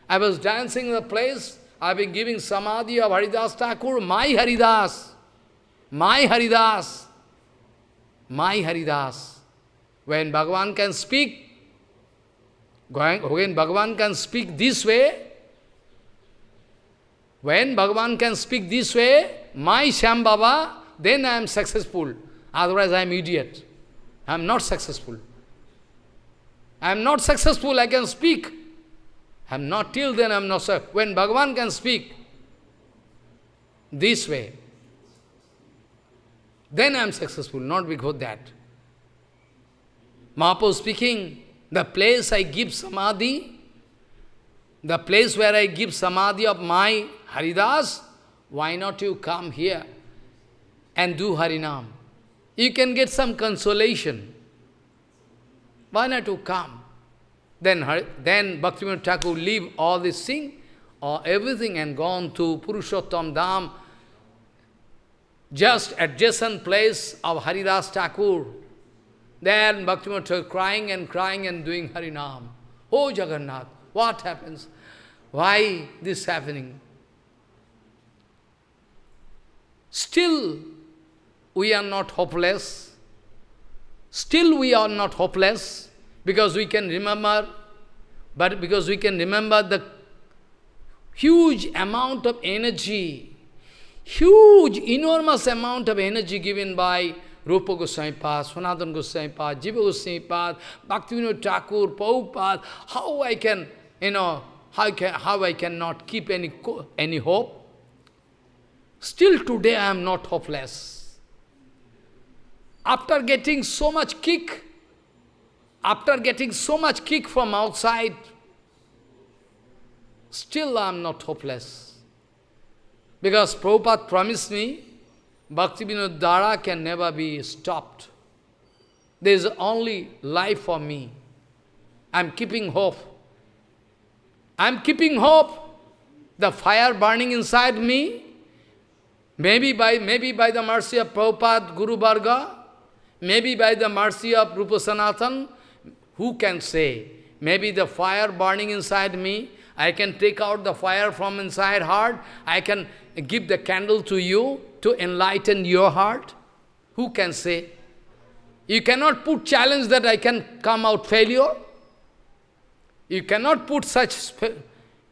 Speaker 1: I was dancing in the place, I've been giving samadhi of Haridas Thakur, my Haridas, my Haridas, my Haridas. When Bhagavan can speak, when Bhagavan can speak this way, when Bhagavan can speak this way, my Sham Baba, then I am successful. Otherwise I am idiot. I am not successful. I am not successful, I can speak. I am not, till then I am not successful. When Bhagavan can speak, this way, then I am successful, not because that. Mahaprabhu speaking, the place I give samadhi, the place where I give samadhi of my Haridas, why not you come here and do Harinam? You can get some consolation. Why not to come? Then, then Bhaktivinoda Thakur leave all this thing, or everything, and gone to Purushottam Dham, just adjacent place of Haridas Thakur. Then Bhaktivinoda Thakur crying and crying and doing Harinam. Oh Jagannath, what happens? Why this happening? Still, we are not hopeless. Still we are not hopeless because we can remember, but because we can remember the huge amount of energy, huge, enormous amount of energy given by Rupa Goswami Path, Sanatana Goswami Path, Jiva Goswami Path, Bhaktivinoda Thakur, Prabhupada, how I can, you know, how I, can, how I cannot keep any, any hope? Still today I am not hopeless after getting so much kick, after getting so much kick from outside, still I am not hopeless. Because Prabhupada promised me, Bhakti Dara can never be stopped. There is only life for me. I am keeping hope. I am keeping hope. The fire burning inside me, maybe by, maybe by the mercy of Prabhupada, Guru Bhargava, Maybe by the mercy of Rupa Sanatan, who can say? Maybe the fire burning inside me, I can take out the fire from inside heart, I can give the candle to you to enlighten your heart. Who can say? You cannot put challenge that I can come out failure. You cannot put such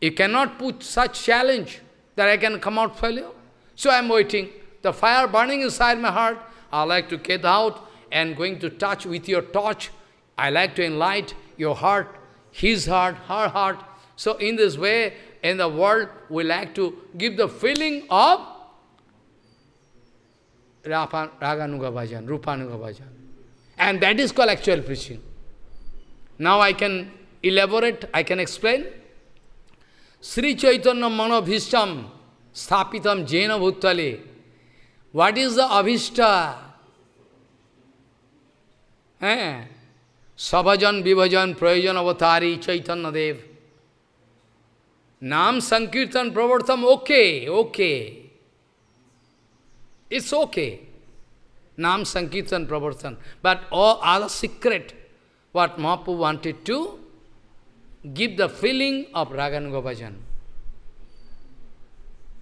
Speaker 1: you cannot put such challenge that I can come out failure. So I'm waiting. The fire burning inside my heart, I like to get out and going to touch with your torch. I like to enlighten your heart, his heart, her heart. So in this way, in the world, we like to give the feeling of Raganuga Bhajan, Rupanuga Bhajan. And that is called actual preaching. Now I can elaborate, I can explain. Sri Chaitanya Manabhishtam Sthapitam Jena Bhuttale. What is the Abhishta? हैं सभजन विभजन प्रयोजन अवतारी चैतन्य देव नाम संकीर्तन प्रवर्तन okay okay it's okay naam sankirtan pravartan but all are secret what Mahaprabhu wanted to give the feeling of raganuga bhajan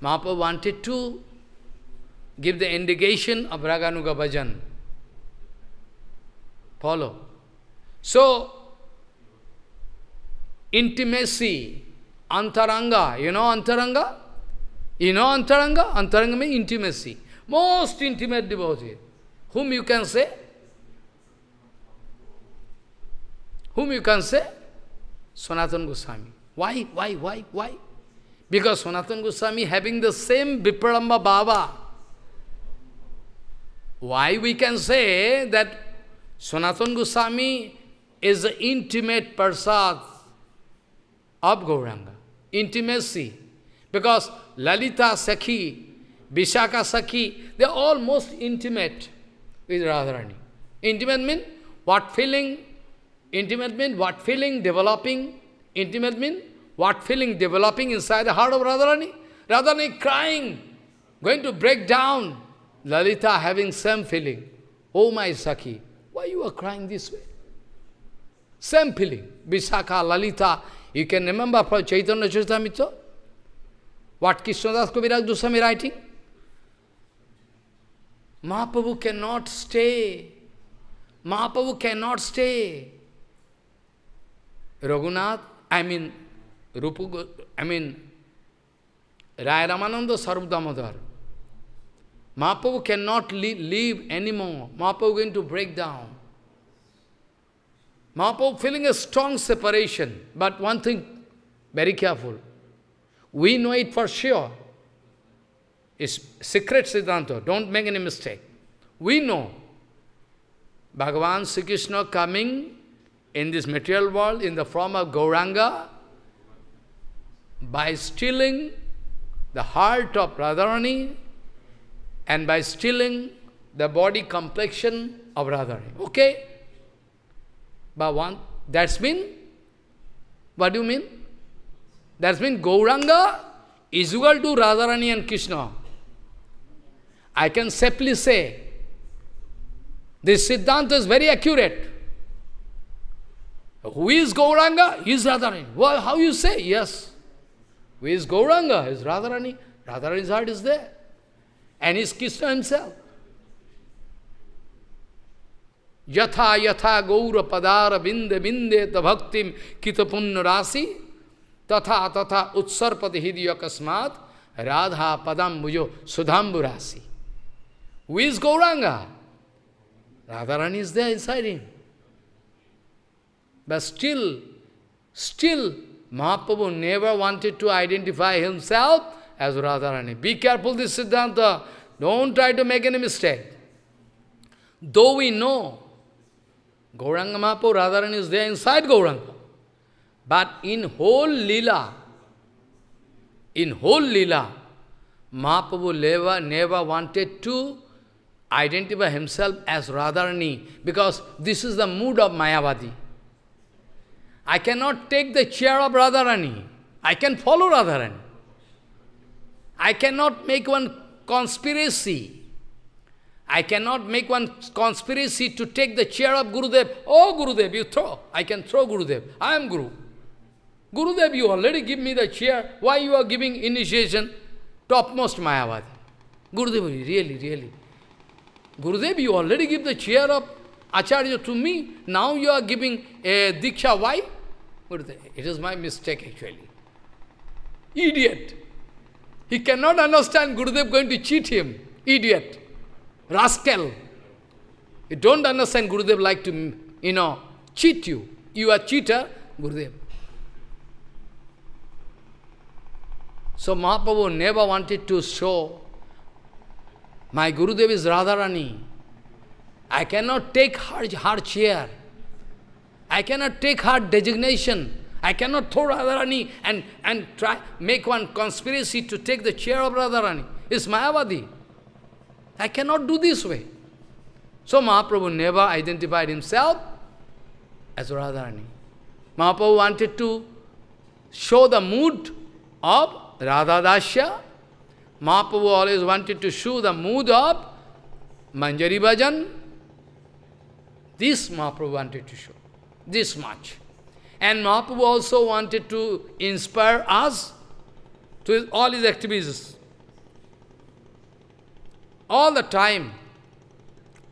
Speaker 1: Mahaprabhu wanted to give the indication of raganuga bhajan Follow. So, intimacy, antaranga, you know antaranga? You know antaranga? Antaranga means intimacy. Most intimate devotee. Whom you can say? Whom you can say? Sanatana Goswami. Why? Why? Why? Why? Because Sanatana Goswami having the same Vipalamba Baba. Why we can say that Sanatana Goswami is the intimate prasad of Gauranga. Intimacy. Because Lalita Sakhi, Vishaka Sakhi, they are all most intimate with Radharani. Intimate means what feeling, intimate means what feeling developing, intimate means what feeling developing inside the heart of Radharani. Radharani crying, going to break down. Lalita having same feeling. Oh my Sakhi, why you are crying this way? Same feeling. Vishaka, Lalita, you can remember for Chaitanya Mitra, What Krishna Das Kaviraj Goswami writing? Mahaprabhu cannot stay. Mahaprabhu cannot stay. Raghunath, I mean, Rupu, I mean, Raya Ramananda Sarvdamodhar. Mahaprabhu cannot leave anymore. Mahaprabhu going to break down. Mahaprabhu feeling a strong separation. But one thing, very careful. We know it for sure. It's secret Siddhanta. Don't make any mistake. We know. Bhagavan Sri Krishna coming in this material world in the form of Gauranga by stealing the heart of Radharani and by stealing the body complexion of Radharani. Okay? But one, that's mean, what do you mean? That's mean Gauranga is equal to Radharani and Krishna. I can safely say, this Siddhanta is very accurate. Who is Gauranga? He is Radharani. Well, how you say? Yes. Who is Gauranga? He is Radharani. Radharani's heart is there and is Krishna himself. Yatha yatha gaura padara binde binde tabhaktim kitapunna rasi tatha tatha utsarpati hidya kasmat radha padam bujo sudhambu rasi. Who is Gauranga? Radharani is there inside him. But still, still, Mahaprabhu never wanted to identify himself as Radharani. Be careful this Siddhanta. Don't try to make any mistake. Though we know Gauranga Mahaprabhu, Radharani is there inside Gauranga. But in whole lila, in whole lila, Mahaprabhu never, never wanted to identify himself as Radharani because this is the mood of Mayavadi. I cannot take the chair of Radharani. I can follow Radharani. I cannot make one conspiracy. I cannot make one conspiracy to take the chair of Gurudev. Oh, Gurudev, you throw. I can throw Gurudev. I am Guru. Gurudev, you already give me the chair. Why you are giving initiation? Topmost Mayavad. Gurudev, really, really. Gurudev, you already give the chair of Acharya to me. Now you are giving a eh, Diksha. Why? Gurudev, it is my mistake actually. Idiot. He cannot understand Gurudev going to cheat him. Idiot. Rascal. You don't understand Gurudev like to, you know, cheat you. You are cheater, Gurudev. So Mahaprabhu never wanted to show, my Gurudev is Radharani. I cannot take her, her chair. I cannot take her designation. I cannot throw Radharani and, and try make one conspiracy to take the chair of Radharani. It's Mayavadi. I cannot do this way. So Mahaprabhu never identified himself as Radharani. Mahaprabhu wanted to show the mood of Radha Dasya. Mahaprabhu always wanted to show the mood of Manjari Bhajan. This Mahaprabhu wanted to show. This much. And Mahaprabhu also wanted to inspire us to his, all his activities. All the time,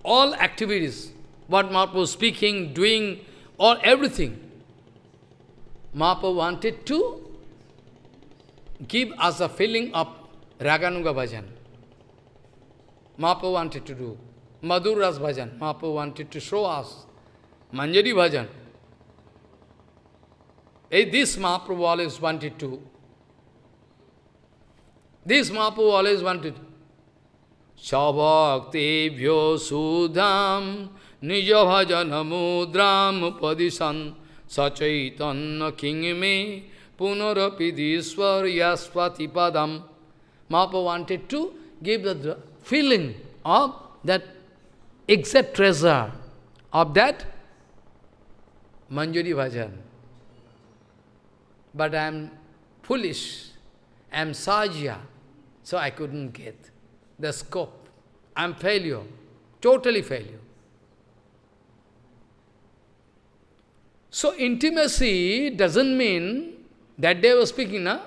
Speaker 1: all activities, what Mahaprabhu speaking, doing, all everything, Mahaprabhu wanted to give us a feeling of Raganuga Bhajan. Mahaprabhu wanted to do. Madhuras Bhajan, Mahaprabhu wanted to show us. Manjari Bhajan, this Mahaprabhu always wanted to. This Mahaprabhu always wanted. Shabhakti Vyo Sudham Nijabhajana Mudram Padisan Sachaitana Kingme Punarapidiswar Yaswati Padam. Mahaprabhu wanted to give the feeling of that exact treasure of that Manjari Bhajan but I am foolish, I am sajya, so I couldn't get the scope. I am failure, totally failure. So intimacy doesn't mean, that day I was speaking, na?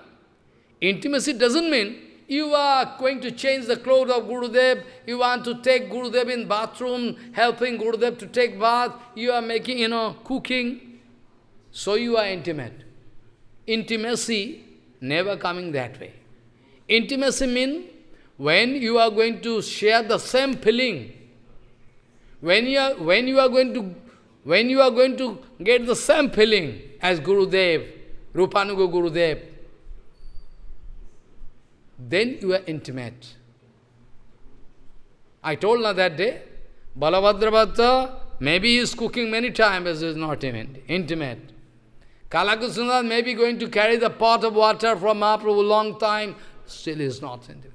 Speaker 1: intimacy doesn't mean you are going to change the clothes of Gurudev, you want to take Gurudev in bathroom, helping Gurudev to take bath, you are making, you know, cooking. So you are intimate. Intimacy never coming that way. Intimacy means when you are going to share the same feeling, when you are, when you are going to when you are going to get the same feeling as Gurudev, Rupanuga Gurudev, then you are intimate. I told her that day, Balabhadrabhatta, maybe he is cooking many times, but he is not intimate. Kalakusunda may be going to carry the pot of water from Mahaprabhu long time, still is not independent.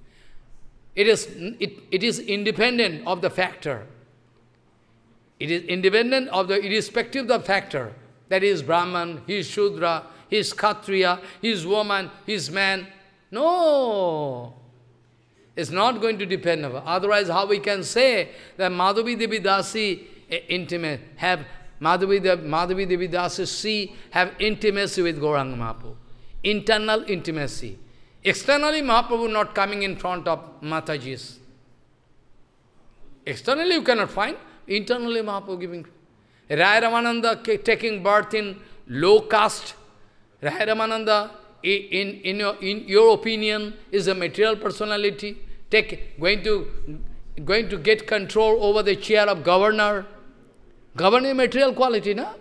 Speaker 1: It is, it, it is independent of the factor. It is independent of the irrespective of the factor. That is Brahman, he is Shudra, he is Kshatriya, he is woman, he is man. No. It's not going to depend on. Otherwise, how we can say that Madhavi Devi Dasi eh, intimate have Madhavi, Madhavi Devi Dasi, she have intimacy with Gauranga Mahaprabhu. Internal intimacy. Externally, Mahaprabhu not coming in front of Mataji's. Externally, you cannot find. Internally, Mahaprabhu giving. Rai Ramananda taking birth in low caste. Rai Ramananda, in, in, your, in your opinion, is a material personality. Take, going to going to get control over the chair of governor. Governing material quality, no?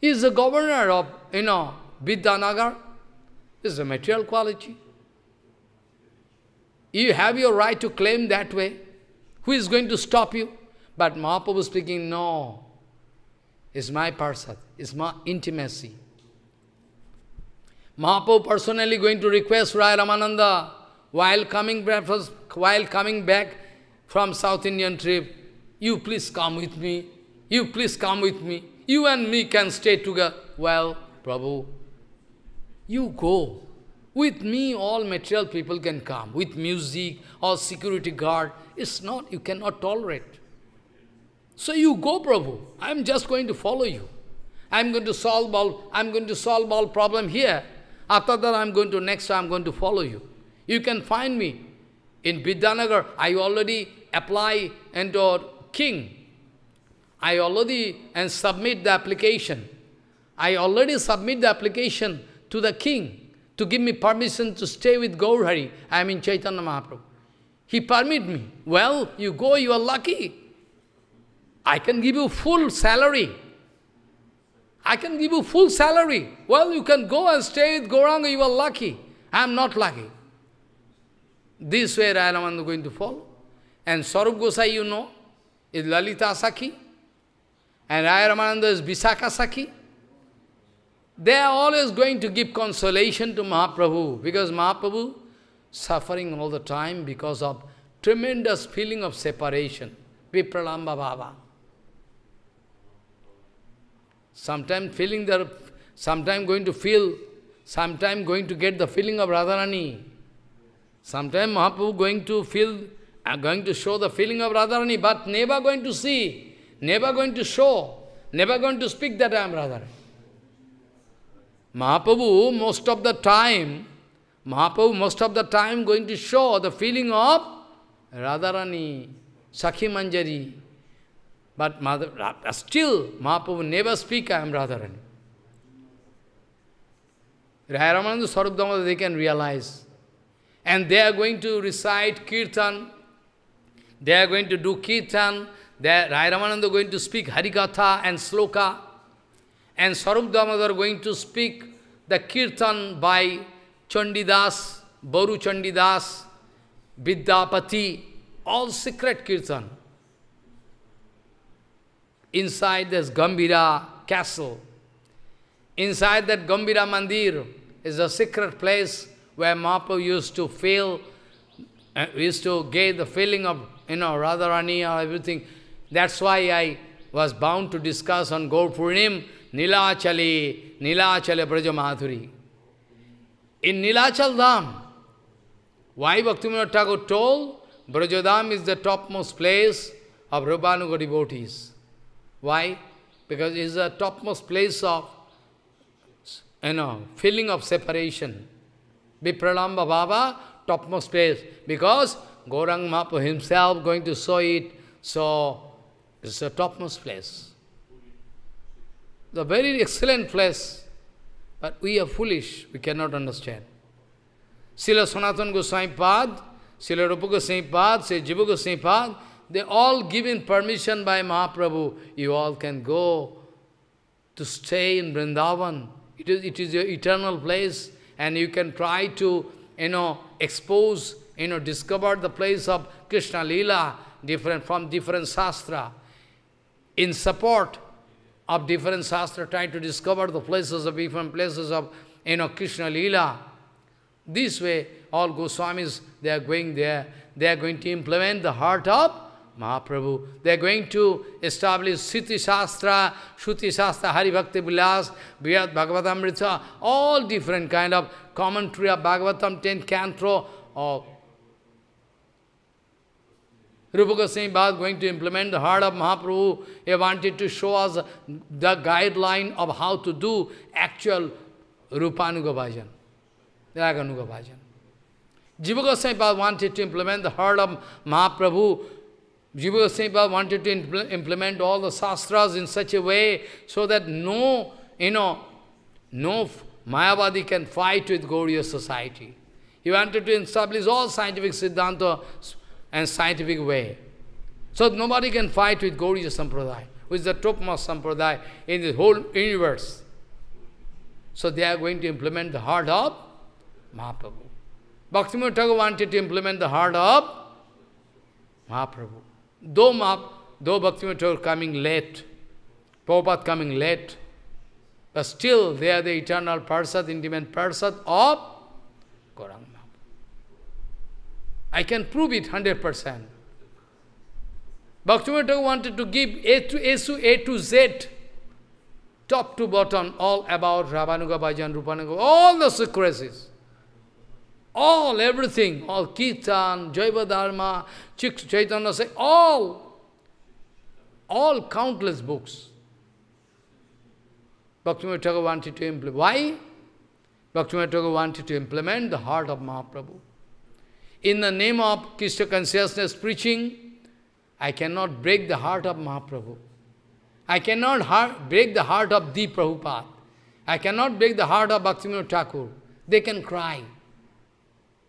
Speaker 1: He is the governor of, you know, Vidyanagar. This is a material quality. You have your right to claim that way. Who is going to stop you? But Mahaprabhu speaking, no. It's my parsad. It's my intimacy. Mahaprabhu personally going to request Rai Ramananda while coming breakfast, while coming back from South Indian trip, you please come with me. You please come with me. You and me can stay together. Well, Prabhu, you go. With me, all material people can come. With music or security guard, it's not, you cannot tolerate. So you go, Prabhu. I'm just going to follow you. I'm going to solve all, I'm going to solve all problem here. After that, I'm going to, next I'm going to follow you. You can find me. In Vidyanagar, I already apply and or king. I already, and submit the application. I already submit the application to the king to give me permission to stay with Gaurhari. I am in Chaitanya Mahaprabhu. He permit me. Well, you go, you are lucky. I can give you full salary. I can give you full salary. Well, you can go and stay with Gauranga, you are lucky. I am not lucky. This way Rayanamanda is going to fall. And Sarup Gosai, you know, is Lalita Saki and Raya is Visakasaki. They are always going to give consolation to Mahaprabhu because Mahaprabhu suffering all the time because of tremendous feeling of separation. Vipralamba Baba. Sometimes feeling the sometimes going to feel, sometimes going to get the feeling of Radharani. Sometimes Mahaprabhu going to feel, uh, going to show the feeling of Radharani, but never going to see Never going to show, never going to speak that I am Radharani. Mahaprabhu, most of the time, Mahaprabhu, most of the time, going to show the feeling of Radharani, Sakhi Manjari. But Mother, uh, still, Mahaprabhu never speak, I am Radharani. Raya Sarup Damodar, they can realize. And they are going to recite Kirtan. They are going to do Kirtan. There, Rai Ramananda going to speak Harikatha and Sloka, and Sarup Damodar going to speak the Kirtan by Chandidas, Baru Chandidas, Vidyapati, all secret Kirtan. Inside this Gambira castle, inside that Gambira Mandir is a secret place where Mahaprabhu used to feel, uh, used to get the feeling of, you know, Radharani or everything. That's why I was bound to discuss on Gaur Nilachali Nilachali, Nilachale Braja In Nilachal Dham, why Bhaktivinoda Thakur told Brajadam is the topmost place of Rabhanuga devotees. Why? Because it is the topmost place of you know, feeling of separation. Vipralamba Baba, topmost place. Because Gaurang Mahaprabhu himself going to show it. So it's the topmost place. The very excellent place, but we are foolish, we cannot understand. Srila Sanatana Goswami Pad, Srila Rupa Goswami Pad, Srila Jiva Goswami Pad, they all given permission by Mahaprabhu, you all can go to stay in Vrindavan. It is, it is your eternal place and you can try to, you know, expose, you know, discover the place of Krishna Lila different, from different Sastra in support of different Shastra, trying to discover the places of different places of, you know, Krishna Leela. This way, all Goswamis, they are going there, they are going to implement the heart of Mahaprabhu. They are going to establish Siti Shastra, Shuti Shastra, Hari Bhakti Vilas, Vyad Bhagavatamrita, all different kind of commentary of Bhagavatam, 10 cantro or Rupa Goswami was going to implement the heart of Mahaprabhu. He wanted to show us the guideline of how to do actual Rupanuga Bhajan, Raganuga Bhajan. Jiva Goswami wanted to implement the heart of Mahaprabhu. Jiva Goswami wanted to impl implement all the sastras in such a way so that no, you know, no Mayavadi can fight with Gaudiya society. He wanted to establish all scientific Siddhanta and scientific way. So nobody can fight with Gauriya Sampradaya, who is the topmost Sampradaya in the whole universe. So they are going to implement the heart of Mahaprabhu. Bhaktivinoda Thakur wanted to implement the heart of Mahaprabhu. Though, Mahap though Bhaktivinoda Thakur coming late, Prabhupada coming late, but still they are the eternal Parsad, intimate Parsad of Gauranga. I can prove it 100%. Bhaktivinoda wanted to give A to A to A to Z, top to bottom, all about Ravanuga Bhajan, Rupanuga, all the secrets. All, everything, all Kirtan, Jaiva Dharma, Chaitanya, all, all countless books. Bhaktivinoda wanted to implement. Why? Bhaktivinoda wanted to implement the heart of Mahaprabhu in the name of Krishna consciousness preaching, I cannot break the heart of Mahaprabhu. I cannot break the heart of the Prabhupada. I cannot break the heart of Bhaktivinoda Thakur. They can cry.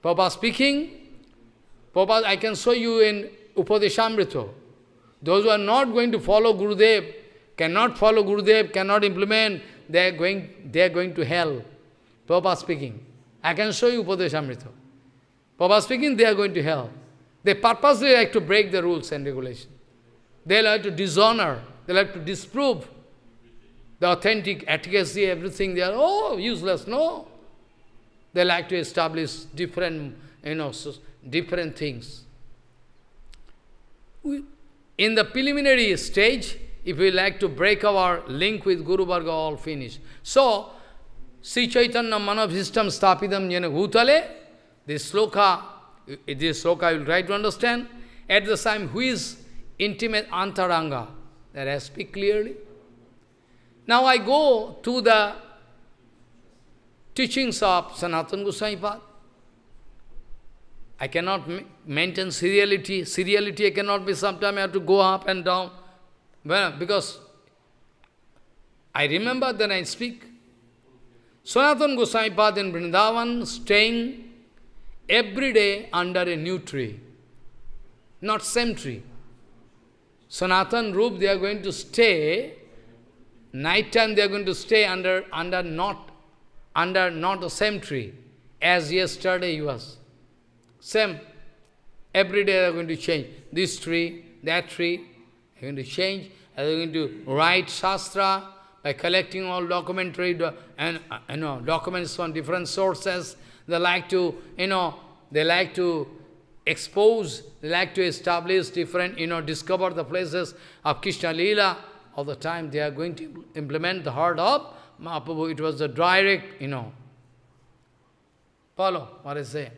Speaker 1: Prabhupada speaking, Prabhupada, I can show you in Upadeshamrita. Those who are not going to follow Gurudev, cannot follow Gurudev, cannot implement, they are going, they are going to hell. Prabhupada speaking. I can show you Upadeshamrita. Papa speaking, they are going to hell. They purposely like to break the rules and regulations. They like to dishonor, they like to disprove the authentic efficacy, everything. They are, oh, useless, no. They like to establish different, you know, different things. in the preliminary stage, if we like to break our link with Guru Varga, all finished. So, Sri Chaitanya Manav System Stapidam yena Bhutale, this sloka, this sloka you will try to understand. At the time, who is intimate antaranga? That I speak clearly. Now I go to the teachings of Sanatana Goswami Pad. I cannot maintain seriality. Seriality I cannot be, sometimes I have to go up and down. Well, because I remember, then I speak. Sanatana Goswami Pad in Vrindavan, staying every day under a new tree, not same tree. Sanatan Roop, they are going to stay, night time they are going to stay under, under, not, under not the same tree as yesterday he was. Same. Every day they are going to change. This tree, that tree, they are going to change. They are going to write Shastra by collecting all documentary do and uh, you know, documents from different sources they like to, you know, they like to expose, they like to establish different, you know, discover the places of Krishna Leela. All the time they are going to implement the heart of Mahaprabhu. It was the direct, you know. Follow what I say.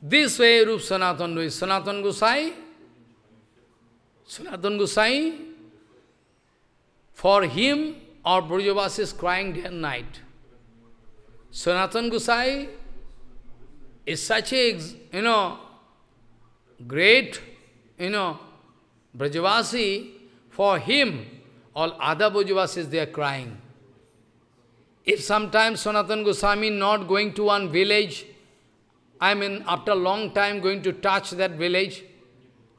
Speaker 1: This way Rup Sanatan is Sanatan Gosai. Sanatan Gosai. For him, our Brajavas is crying day and night. Sanatana Gosai is such a, you know, great, you know, Brajavasi, for him, all other Brajavasis, they are crying. If sometimes Sanatana Goswami not going to one village, I mean, after a long time going to touch that village,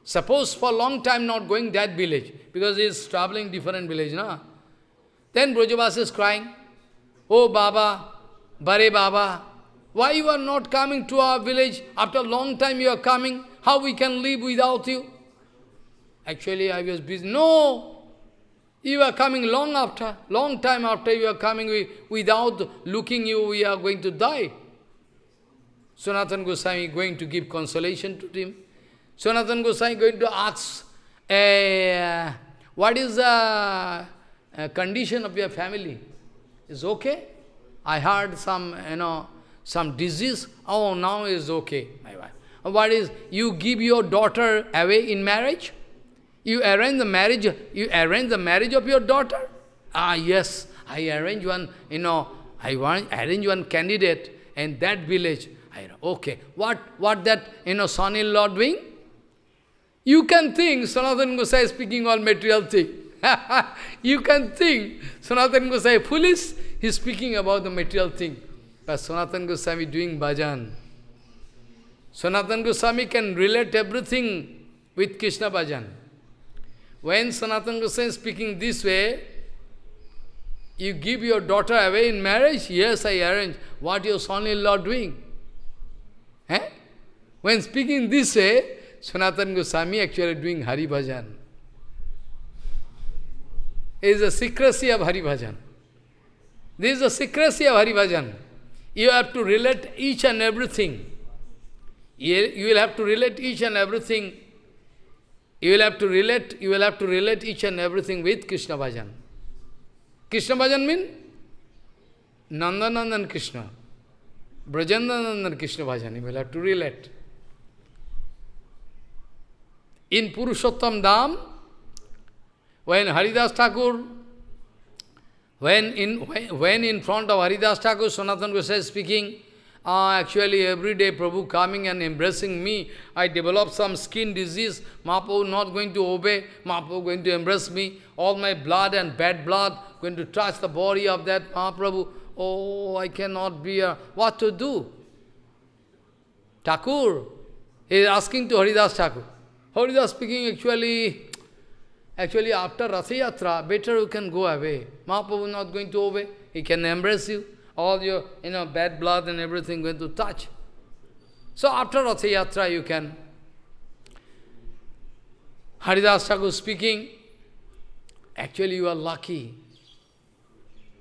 Speaker 1: suppose for a long time not going that village, because he is traveling different village, na? Then Brajavasi is crying, Oh Baba, Bare Baba, why you are not coming to our village? After a long time you are coming. How we can live without you? Actually, I was busy. No! You are coming long after, long time after you are coming. We, without looking you, we are going to die. Sanatana Goswami going to give consolation to him. Sanatana Goswami going to ask, uh, what is the eh, condition of your family? Is okay? I had some, you know, some disease. Oh, now is okay, my wife. What is, you give your daughter away in marriage? You arrange the marriage, you arrange the marriage of your daughter? Ah, yes, I arrange one, you know, I want, arrange one candidate in that village. I, okay, what, what that, you know, son-in-law doing? You can think, Sanatana Gosai is speaking all material thing. you can think, Sanatana Gosai foolish, He's speaking about the material thing. But Sanatana Goswami doing bhajan. Sanatana Goswami can relate everything with Krishna bhajan. When Sanatana Goswami is speaking this way, you give your daughter away in marriage? Yes, I arrange. What your son-in-law doing? Eh? When speaking this way, Sanatana Goswami actually doing Hari Bhajan. It is the secrecy of Hari Bhajan. This is the secrecy of Haribhajan. You have to relate each and everything. You will have to relate each and everything. You will have to relate, you will have to relate each and everything with Krishna Bhajan. Krishna Bhajan means Nandanandan Krishna. Brajandanandan Krishna Bhajan, you will have to relate. In Purushottam Dham, when Haridas Thakur when in, when in front of Haridas Thakur, Sanatana Goswami speaking, uh, actually every day Prabhu coming and embracing me, I develop some skin disease, Mahaprabhu not going to obey, Mahaprabhu going to embrace me, all my blood and bad blood going to touch the body of that Mahaprabhu. Oh, I cannot be What to do? Thakur, he is asking to Haridas Thakur. Haridas speaking actually, Actually, after Ratha Yatra, better you can go away. Mahaprabhu not going to obey. He can embrace you. All your you know, bad blood and everything going to touch. So after Ratha Yatra, you can. Haridas Thakur speaking, actually you are lucky.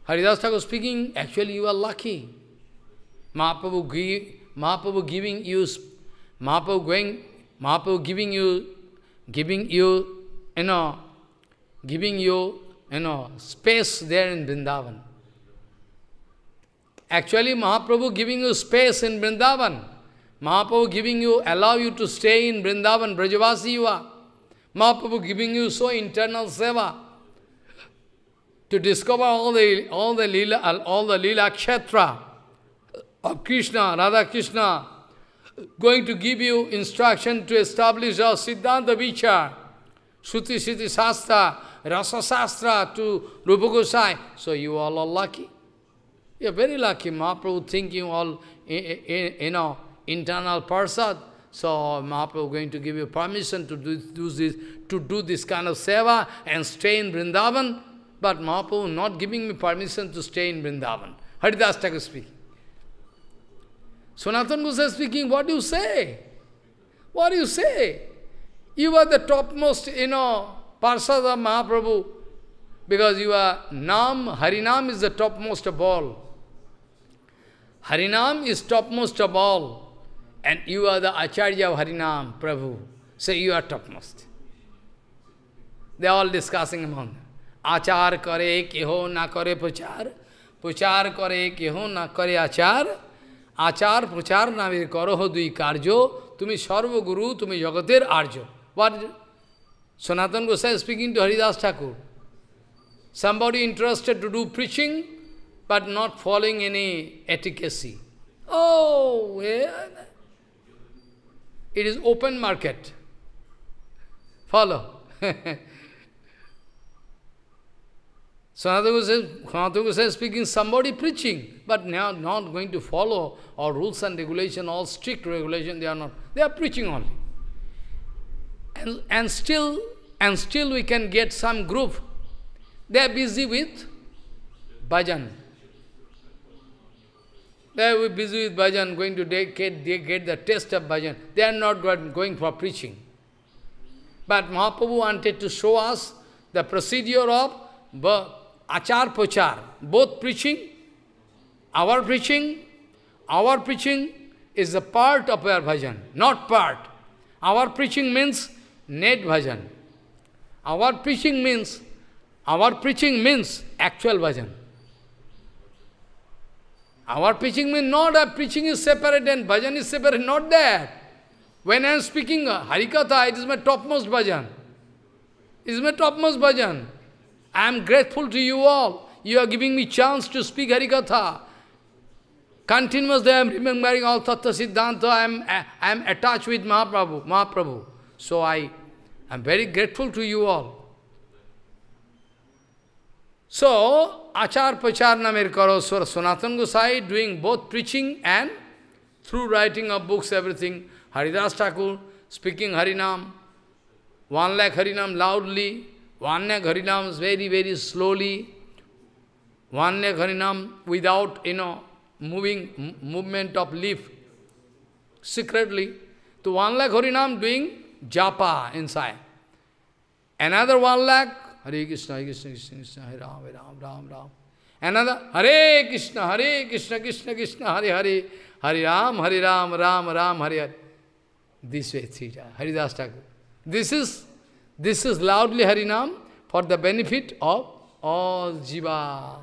Speaker 1: Haridas Thakur speaking, actually you are lucky. Mahaprabhu, give, Mahaprabhu giving you, Mahaprabhu going, Mahaprabhu giving you, giving you, you know, giving you, you know, space there in Vrindavan. Actually, Mahaprabhu giving you space in Vrindavan. Mahaprabhu giving you, allow you to stay in Vrindavan, Brajavasi you are. Mahaprabhu giving you so internal seva to discover all the all the lila all the lila kshetra of Krishna, Radha Krishna, going to give you instruction to establish your Siddhanta Vichar, Shruti Siddhi Shastra, Rasa Sastra to Rupa Gosai. So you all are lucky. You are very lucky. Mahaprabhu thinking all, eh, eh, eh, you know, internal parsad. So Mahaprabhu going to give you permission to do, do, this, to do this kind of seva and stay in Vrindavan. But Mahaprabhu not giving me permission to stay in Vrindavan. Haridas Thakur speaking. Sanatana Goswami speaking, what do you say? What do you say? You are the topmost, you know, Parsada Mahaprabhu, because you are Nam, Harinam is the topmost of all. Harinam is topmost of all. And you are the Acharya of Harinam, Prabhu. So you are topmost. They are all discussing among them. आचार करे केहो ना करे प्रचार प्रचार करे केहो ना करे आचार आचार প্রচার নামের করহ দুই কার্য তুমি সর্বগুরু তুমি জগতের আর্য Sanatana Goswami speaking to Haridas Thakur. Somebody interested to do preaching, but not following any etiquette. Oh, yeah. it is open market. Follow. Sanatana Goswami speaking, somebody preaching, but now not going to follow our rules and regulation, all strict regulation, they are not. They are preaching only and, and still and still we can get some group. They are busy with bhajan. They are busy with bhajan, going to get, they get the taste of bhajan. They are not going for preaching. But Mahaprabhu wanted to show us the procedure of achar pochar, both preaching, our preaching, our preaching is a part of our bhajan, not part. Our preaching means net bhajan. Our preaching means, our preaching means actual bhajan. Our preaching means not a preaching is separate and bhajan is separate, not that. When I am speaking Harikatha, it is my topmost bhajan. It is my topmost bhajan. I am grateful to you all. You are giving me chance to speak Harikatha. Continuously I am remembering all Tattva Siddhanta, I am, I am attached with Mahaprabhu, Mahaprabhu. So I I'm very grateful to you all. So, Achar Pachar Namirkaroswara Sanatana Gosai doing both preaching and through writing of books, everything. Haridas Thakur speaking Harinam, one lakh Harinam loudly, one lakh Harinam very, very slowly, one lakh Harinam without, you know, moving, movement of leaf, secretly. So one lakh Harinam doing japa inside. Another one lakh, Hare Krishna, Hare Krishna, Krishna Krishna, Hare Ram, Hare Ram, Ram Ram. Another, Hare Krishna, Hare Krishna, Krishna Krishna, Hare Hare, Hare Ram, Hare Ram, Ram Ram, Hare Hare. This way, Srija, Haridas Thakur. This is, this is loudly Harinam for the benefit of all jiva.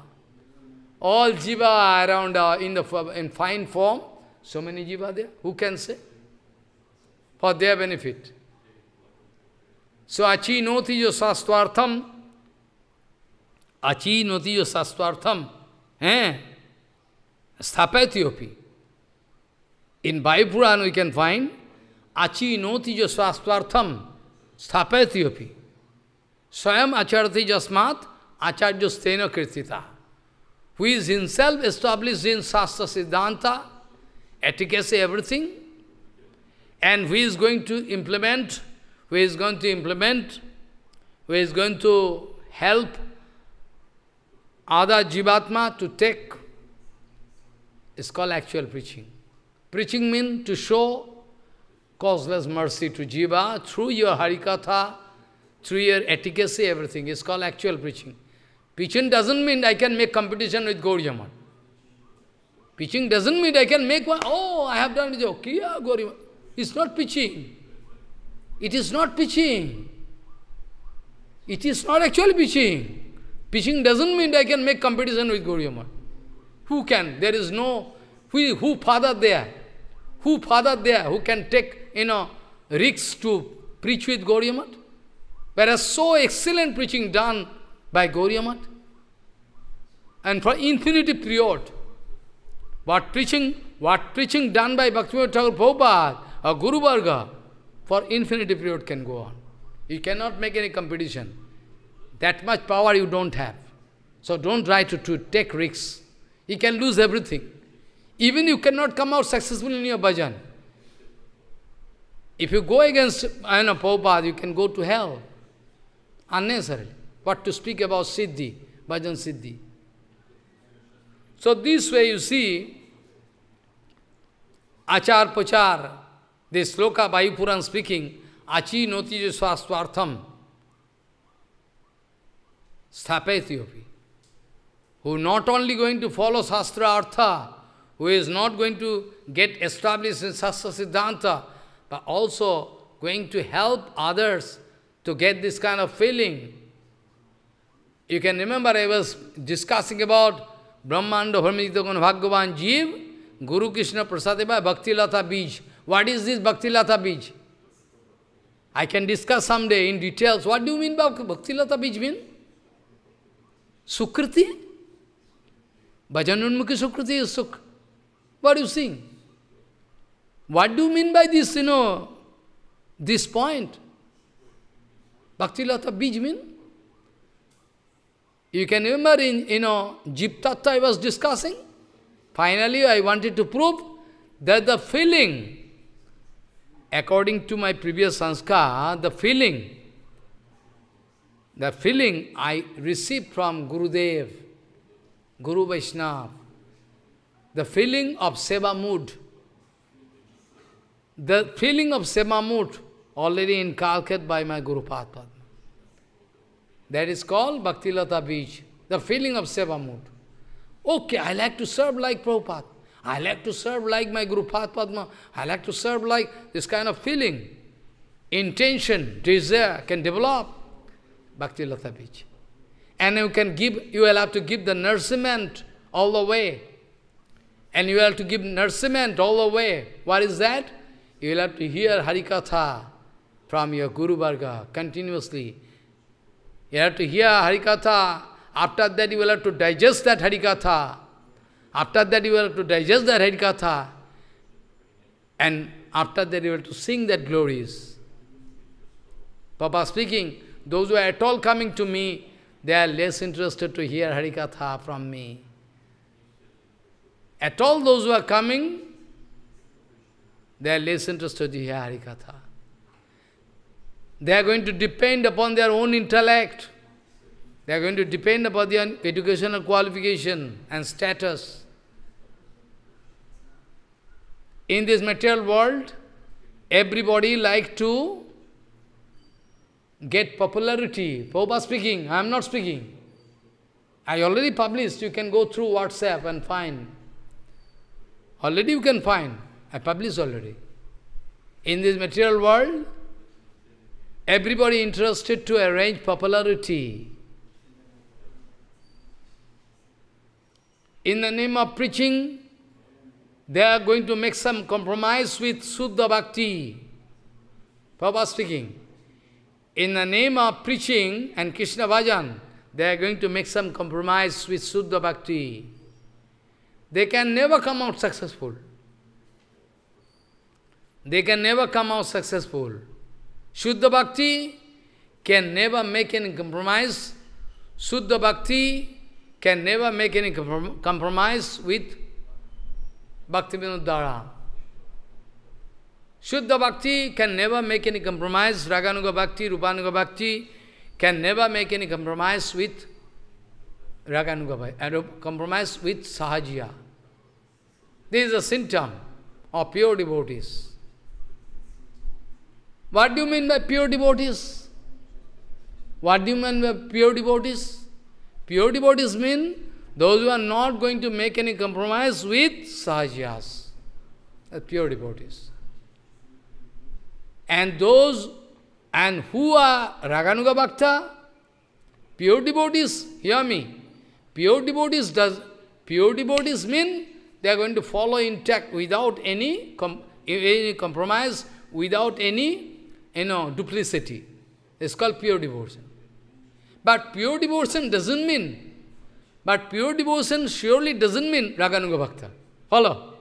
Speaker 1: All jiva around uh, in, the, in fine form, so many jiva there, who can say? For their benefit. So achinoti yo sastvartham. Achinoti yo sastvartham. Eh? Sthapatyopi. In Vaipuran we can find achinoti yo sastvartham. Sthapatyopi. Swayam acharati jasmat acharya steno kirtita. Who is himself established in Shastra Siddhanta, etiquette, everything, and who is going to implement who is going to implement, who is going to help other jivatma to take. It's called actual preaching. Preaching means to show causeless mercy to jiva through your harikatha, through your efficacy, everything. It's called actual preaching. Preaching doesn't mean I can make competition with Gauriyaman. Preaching doesn't mean I can make one, oh, I have done it, Okay, Gauriyaman. It's not preaching. It is not pitching. It is not actually pitching. Pitching doesn't mean I can make competition with Gauriyama. Who can? There is no who, who father there? Who father there who can take you know risks to preach with Gauriamat? Whereas so excellent preaching done by Gauriamat and for infinity period. What preaching, what preaching done by Bhaktivinoda Thakur Prabhupada or Guru Varga for infinity period can go on. You cannot make any competition. That much power you don't have. So don't try to, to take risks. You can lose everything. Even you cannot come out successful in your bhajan. If you go against I Prabhupada, you can go to hell. Unnecessarily. What to speak about Siddhi, bhajan Siddhi. So this way you see, achar pachar, this sloka Puran speaking, Achi noti swastwartham sthapetyopi. Who not only going to follow Shastra Artha, who is not going to get established in Shastra Siddhanta, but also going to help others to get this kind of feeling. You can remember I was discussing about Brahmanda Harmiditagan Bhagavan Jeev, Guru Krishna Prasadeva Bhakti Lata Bij. What is this bhakti lata Bij? I can discuss someday in details. What do you mean by bhakti lata Bij mean? Sukriti? Bhajanunmukhi Sukriti is Suk. What do you saying? What do you mean by this, you know, this point? Bhakti lata Bij mean? You can remember in, you know, Jiptatta I was discussing. Finally, I wanted to prove that the feeling according to my previous sanskar, the feeling, the feeling I received from Guru Dev, Guru Vaishnava, the feeling of seva mood, the feeling of seva mood already inculcated by my Guru Padma. That is called bhakti lata Bij, the feeling of seva mood. Okay, I like to serve like Prabhupada. I like to serve like my Guru Padma. I like to serve like this kind of feeling, intention, desire can develop. Bhakti Lata Beach. And you can give, you will have to give the nourishment all the way. And you will have to give nourishment all the way. What is that? You will have to hear Harikatha from your Guru Varga continuously. You have to hear Harikatha. After that, you will have to digest that Harikatha. After that you have to digest the Harikatha. And after that you have to sing that glories. Papa speaking, those who are at all coming to me, they are less interested to hear Harikatha from me. At all those who are coming, they are less interested to hear Harikatha. They are going to depend upon their own intellect. They are going to depend upon their educational qualification and status. In this material world, everybody like to get popularity. Prabhupada speaking, I am not speaking. I already published, you can go through WhatsApp and find. Already you can find, I published already. In this material world, everybody interested to arrange popularity. In the name of preaching, they are going to make some compromise with Suddha Bhakti. Prabhupada speaking. In the name of preaching and Krishna Bhajan, they are going to make some compromise with Suddha Bhakti. They can never come out successful. They can never come out successful. Shuddha Bhakti can never make any compromise. Suddha Bhakti can never make any comprom compromise with Bhakti Vinodara. Shuddha Bhakti can never make any compromise. Raganuga Bhakti, Rupanuga Bhakti can never make any compromise with Raganuga Bhakti, compromise with Sahajiya. This is a symptom of pure devotees. What do you mean by pure devotees? What do you mean by pure devotees? Pure devotees mean Those who are not going to make any compromise with Sahajas, the pure devotees. And those and who are Raganuga Bhakta, pure devotees, hear me. Pure devotees does pure devotees mean they are going to follow intact without any, com, any compromise, without any you know, duplicity. It's called pure devotion. But pure devotion doesn't mean but pure devotion surely doesn't mean Raganuga Bhakta. Follow?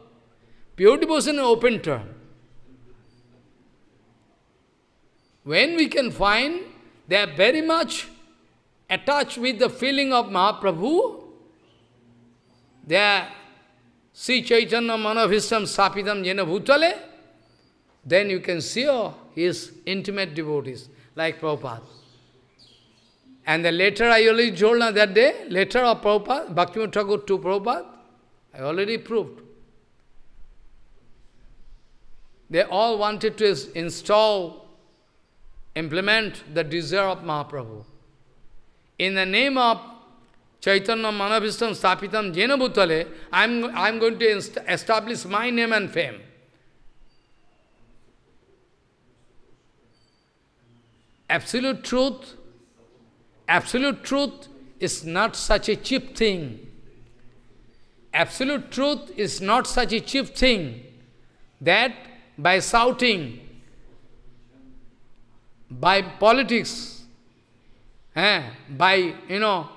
Speaker 1: Pure devotion is an open term. When we can find they are very much attached with the feeling of Mahaprabhu, they are Sri Chaitanya Mahaprabhu's Sapidam Jena Bhutale, then you can see oh, his intimate devotees like Prabhupada. And the later I already told on that day, later of Prabhupada, Bhaktivinoda Thakur to Prabhupada, I already proved. They all wanted to install, implement the desire of Mahaprabhu. In the name of Chaitanya Manavistam Stapitam Jena Bhutale, I'm, I'm going to establish my name and fame. Absolute truth Absolute truth is not such a cheap thing. Absolute truth is not such a cheap thing that by shouting, by politics, eh, by, you know,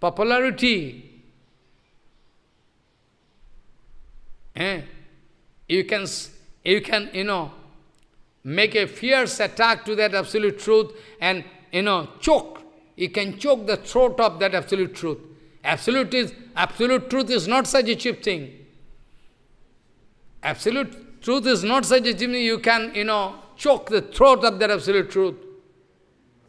Speaker 1: popularity, eh, you can, you can, you know, make a fierce attack to that absolute truth and you know, choke. He can choke the throat of that absolute truth. Absolute, is, absolute truth is not such a cheap thing. Absolute truth is not such a cheap thing. You can, you know, choke the throat of that absolute truth.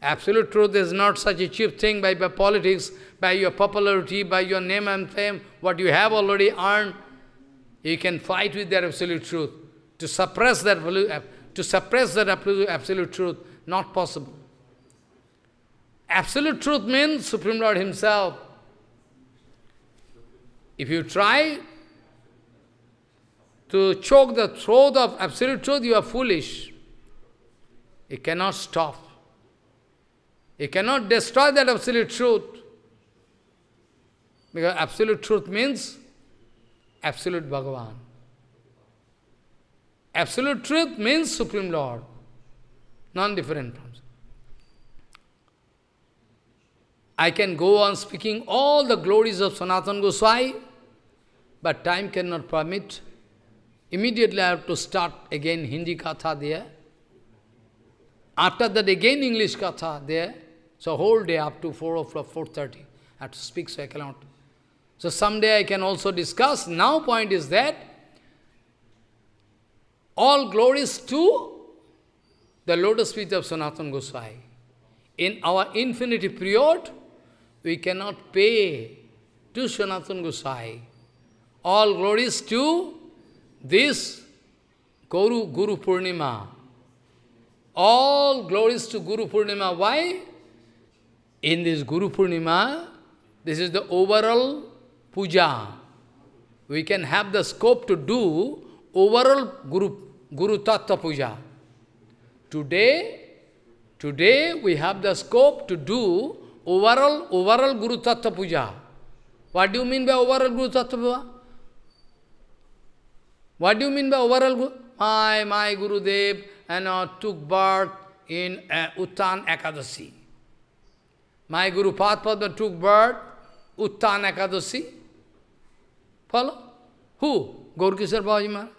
Speaker 1: Absolute truth is not such a cheap thing by, by politics, by your popularity, by your name and fame, what you have already earned. You can fight with that absolute truth. To suppress that uh, to suppress that absolute truth, not possible. Absolute truth means Supreme Lord Himself. If you try to choke the throat of absolute truth, you are foolish. It cannot stop. It cannot destroy that absolute truth. Because absolute truth means absolute Bhagavan. Absolute truth means Supreme Lord, non-different. I can go on speaking all the glories of Sanatana Goswami, but time cannot permit. Immediately I have to start again Hindi katha there. After that again English katha there. So whole day up to 4 o'clock, 4.30. I have to speak, so I cannot. So someday I can also discuss. Now point is that all glories to the lotus feet of Sanatana Goswami. In our infinity period, we cannot pay to Sanatana Gosai. All glories to this Guru, Guru Purnima. All glories to Guru Purnima. Why? In this Guru Purnima, this is the overall puja. We can have the scope to do overall Guru, Guru Tattva puja. Today, today we have the scope to do Overall, overall Guru Tattva Puja. What do you mean by overall Guru Tattva Puja? What do you mean by overall Guru? My, my Gurudev and uh, took birth in uh, Uttan Ekadasi. My Guru Padpada took birth Uttan Ekadasi. Follow? Who? Gorkisar Babaji Maharaj.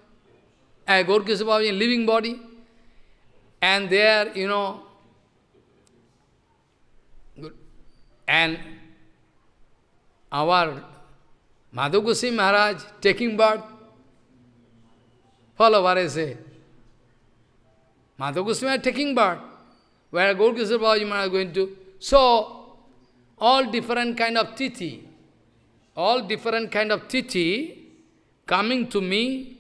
Speaker 1: Uh, Gorkisar Babaji, living body. And there, you know, And our Madhugusi Maharaj taking birth, follow what I say. Madhugusi Maharaj taking birth, where Gaurkisar Babaji Maharaj is going to. So, all different kind of tithi, all different kind of tithi coming to me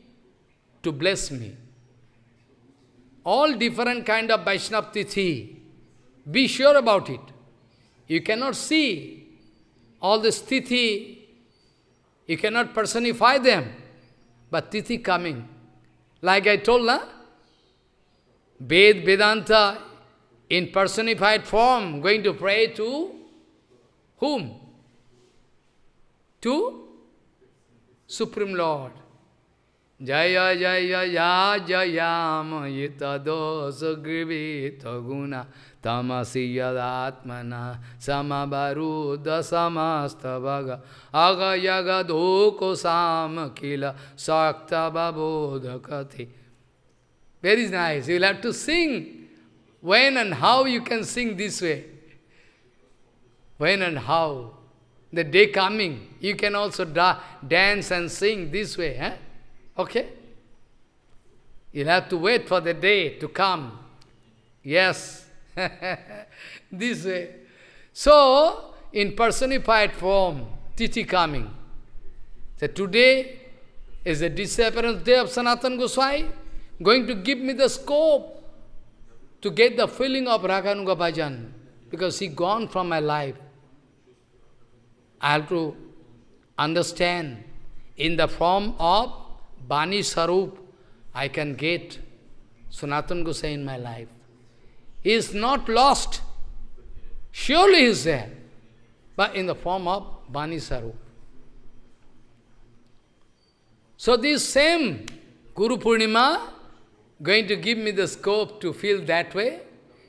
Speaker 1: to bless me. All different kind of Vaishnava tithi. Be sure about it. You cannot see all the sthiti. You cannot personify them. But titi coming. Like I told, na? Ved, Vedanta, in personified form, going to pray to whom? To Supreme Lord. Jaya Jaya Jaya Jayam Yita Dosa Grivita Guna तमसी यदात्मना समबरुद समस्त भग अग यगधो कुम किल शक्त बबोध कथि very is nice you love to sing when and how you can sing this way when and how the day coming you can also dance and sing this way है okay you have to wait for the day to come yes this way. So, in personified form, Titi coming. So today is the disappearance day of Sanatana Goswami, going to give me the scope to get the feeling of Raganuga Bhajan, because he gone from my life. I have to understand in the form of Bani Sarup, I can get Sanatana Goswami in my life. He is not lost. Surely he is there. But in the form of Bani Sarup. So this same Guru Purnima going to give me the scope to feel that way.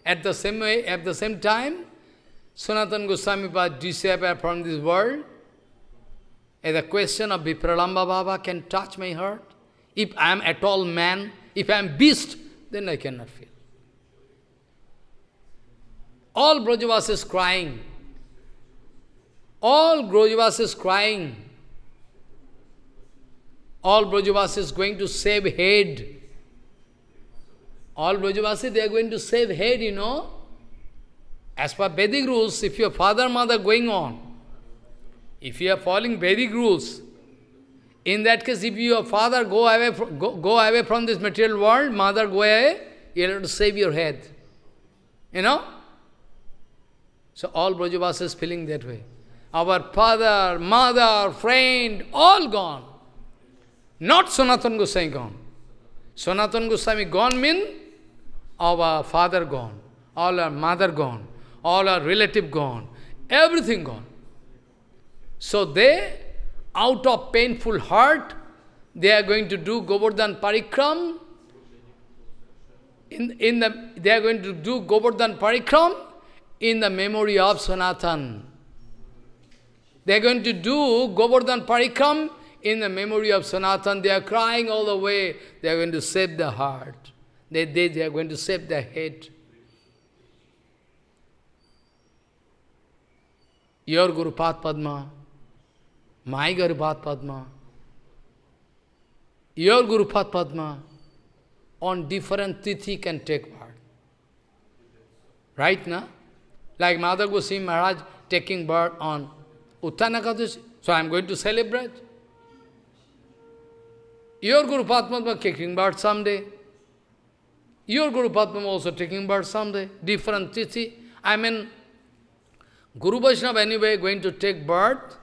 Speaker 1: At the same way, at the same time, Sanatana Goswami was disappeared from this world. And the question of Vipralamba Baba can touch my heart. If I am at all man, if I am beast, then I cannot feel. All is crying. All is crying. All is going to save head. All Brajavasis, they are going to save head, you know. As per Vedic rules, if your father mother going on, if you are following Vedic rules, in that case, if your father go away, from, go, go away from this material world, mother go away, you have to save your head. You know? So all Brajavasis feeling that way. Our father, mother, friend, all gone. Not Sanatana Goswami gone. Sanatana Goswami gone means our father gone, all our mother gone, all our relative gone, everything gone. So they, out of painful heart, they are going to do Govardhan Parikram. In, in the, they are going to do Govardhan Parikram in the memory of Sanatan. They are going to do Govardhan Parikram in the memory of Sanatan. They are crying all the way. They are going to save the heart. They, they, they are going to save the head. Your Guru Pat Padma, my Guru Pat Padma, your Guru Pat Padma, on different tithi can take part. Right now? Like Mother Goswami Maharaj taking birth on Uttanakadashi. So I am going to celebrate. Your Guru Padma taking birth someday. Your Guru Padma also taking birth someday. Different tithi. I mean, Guru Vaishnava anyway going to take birth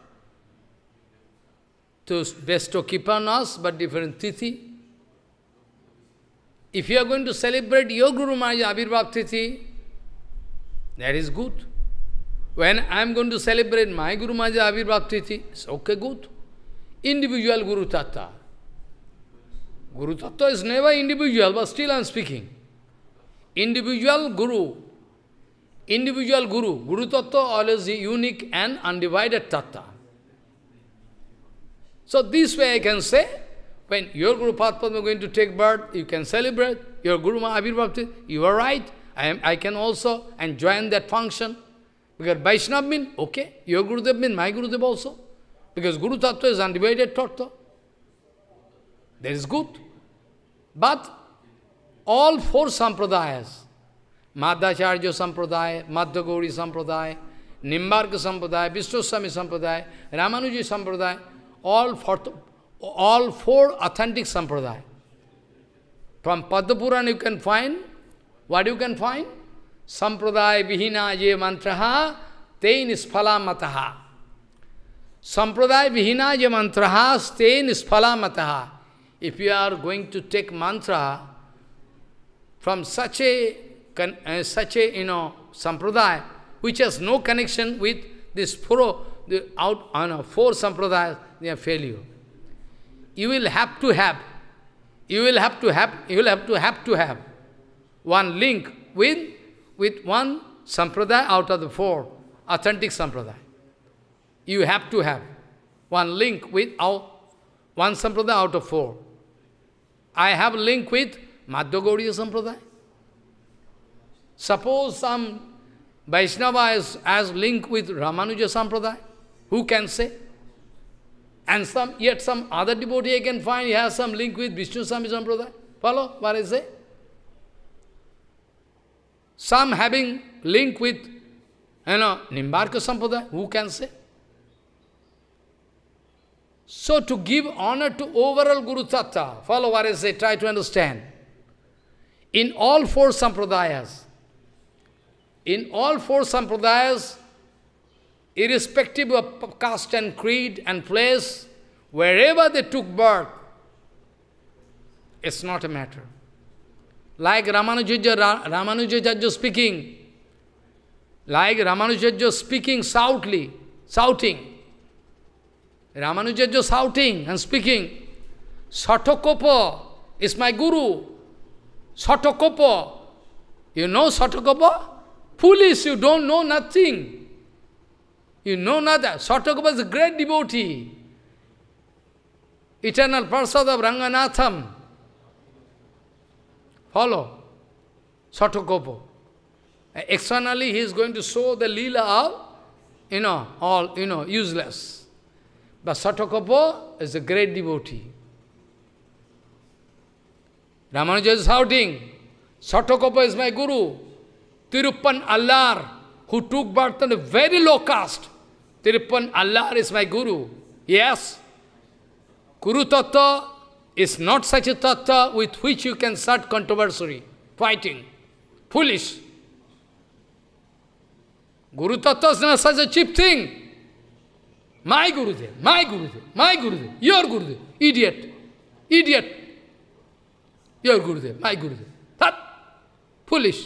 Speaker 1: to bestow Kipanas, but different tithi. If you are going to celebrate your Guru Maharaj Abhirbhav Tithi, that is good. When I am going to celebrate my Guru Maharaj Abhirbhav it's okay, good. Individual Guru Tattva. Guru Tattva is never individual, but still I am speaking. Individual Guru. Individual Guru. Guru Tattva always unique and undivided Tattva. So this way I can say, when your Guru Padma is going to take birth, you can celebrate. Your Guru Mahabhir Bhakti, you are right. I, am, I can also and join that function. Because Vaishnava means, okay, your Gurudev means my Gurudev also. Because Guru Tattva is undivided Tattva. That is good. But all four sampradayas, Madhacharya Sampradaya, Madhagori Sampradaya, Nimbarka Sampradaya, Vishwaswami Sampradaya, Ramanuji Sampradaya, all four, all four authentic Sampradaya. From Padapuran you can find what you can find? Sampradaya vihina ye mantraha tein sphala mataha. Sampradaya vihina ye mantraha tein sphala mataha. If you are going to take mantra from such a, uh, such a, you know, sampradaya, which has no connection with this four, the out, uh, on a four sampradayas, they are failure. You will have to have, you will have to have, you will have to have to have one link with, with one sampradaya out of the four, authentic sampradaya. You have to have one link with out, one sampradaya out of four. I have link with Madhya Sampradaya. Suppose some Vaishnava is as link with Ramanuja Sampradaya, who can say? And some, yet some other devotee I can find he has some link with Vishnu Sami Sampradaya. Follow what I say? Some having link with, you know, Nimbarka Sampradaya, who can say? So to give honor to overall Guru Tattva, follow what I say, try to understand. In all four sampradayas, in all four sampradayas, irrespective of caste and creed and place, wherever they took birth, it's not a matter. Like Ramanujaja, Ramanujaja speaking, like Ramanujaja speaking shoutly, shouting. Ramanujaja shouting and speaking, Satokopa is my guru. Satokopa. You know Satokopa? Foolish, you don't know nothing. You know nothing. Satokopa is a great devotee. Eternal Parsad of Ranganatham. Follow. Satokopo. Externally, he is going to show the lila of, you know, all, you know, useless. But Satokopo is a great devotee. Ramanuja is shouting, Satokopo is my guru. Tiruppan Allar, who took birth on a very low caste. Tiruppan Allar is my guru. Yes. Guru Tattva it's not such a tattva with which you can start controversy, fighting. Foolish. Guru tattva is not such a cheap thing. My Gurudev, my Gurudev, my Gurudev, your Gurudev, idiot, idiot. Your Gurudev, my Gurudev. That, foolish.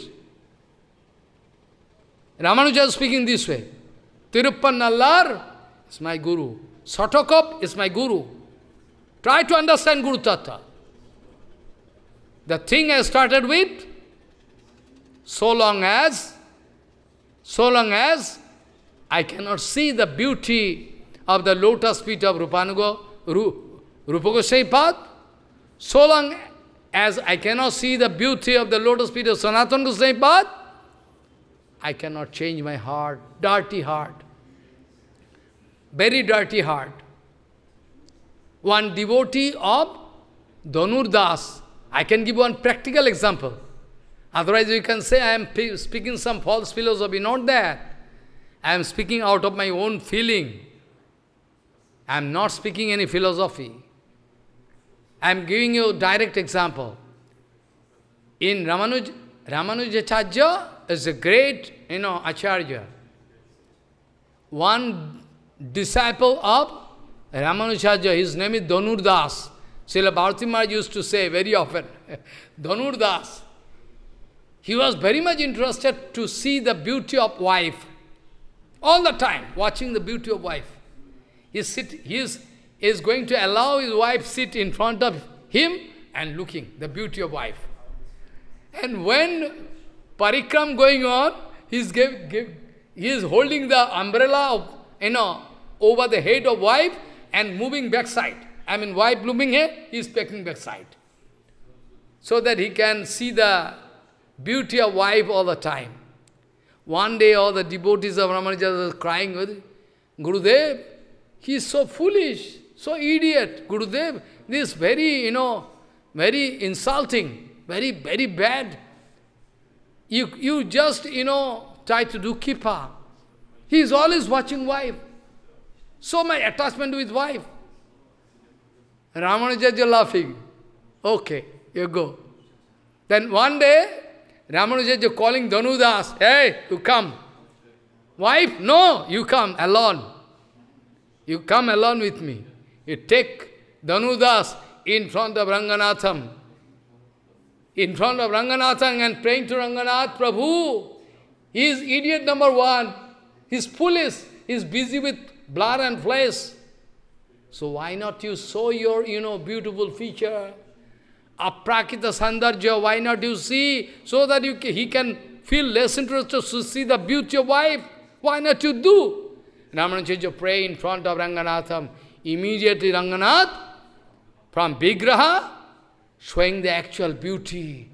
Speaker 1: Ramanuja is speaking this way. Tiruppan Nallar is my Guru. Satokop is my Guru. Try to understand Guru Tattva. The thing I started with, so long as, so long as I cannot see the beauty of the lotus feet of Rupanugo, Ru, Rupa path, so long as I cannot see the beauty of the lotus feet of Sanatana Goswami path, I cannot change my heart, dirty heart, very dirty heart one devotee of Donur Das. I can give one practical example. Otherwise you can say I am speaking some false philosophy, not that. I am speaking out of my own feeling. I am not speaking any philosophy. I am giving you direct example. In Ramanuj, Ramanujacharya is a great, you know, Acharya. One disciple of Ramanujarya, his name is Donurdas. Srila Bharati Maharaj used to say very often, Donurdas. He was very much interested to see the beauty of wife. All the time, watching the beauty of wife. He, sit, he is, he is going to allow his wife sit in front of him and looking, the beauty of wife. And when parikram going on, he is, give, give, he is holding the umbrella of, you know, over the head of wife and moving backside. I mean, why blooming here? He is taking backside. So that he can see the beauty of wife all the time. One day all the devotees of Ramanuja were crying with Gurudev, he is so foolish, so idiot. Gurudev, this very, you know, very insulting, very, very bad. You, you just, you know, try to do kippa. He is always watching wife. So my attachment with wife. Ramanuja, you're laughing. Okay, you go. Then one day, Ramanuja is calling Danudas, hey, you come. Wife, no, you come alone. You come alone with me. You take Danudas in front of Ranganatham. In front of Ranganatham and praying to Ranganath Prabhu. He is idiot number one. His foolish. He is busy with blood and flesh. So why not you show your, you know, beautiful feature? Aprakita sandarja, why not you see? So that you, he can feel less interested to see the beauty of wife. Why not you do? Ramanujaya pray in front of Ranganatham. Immediately Ranganath, from Vigraha, showing the actual beauty.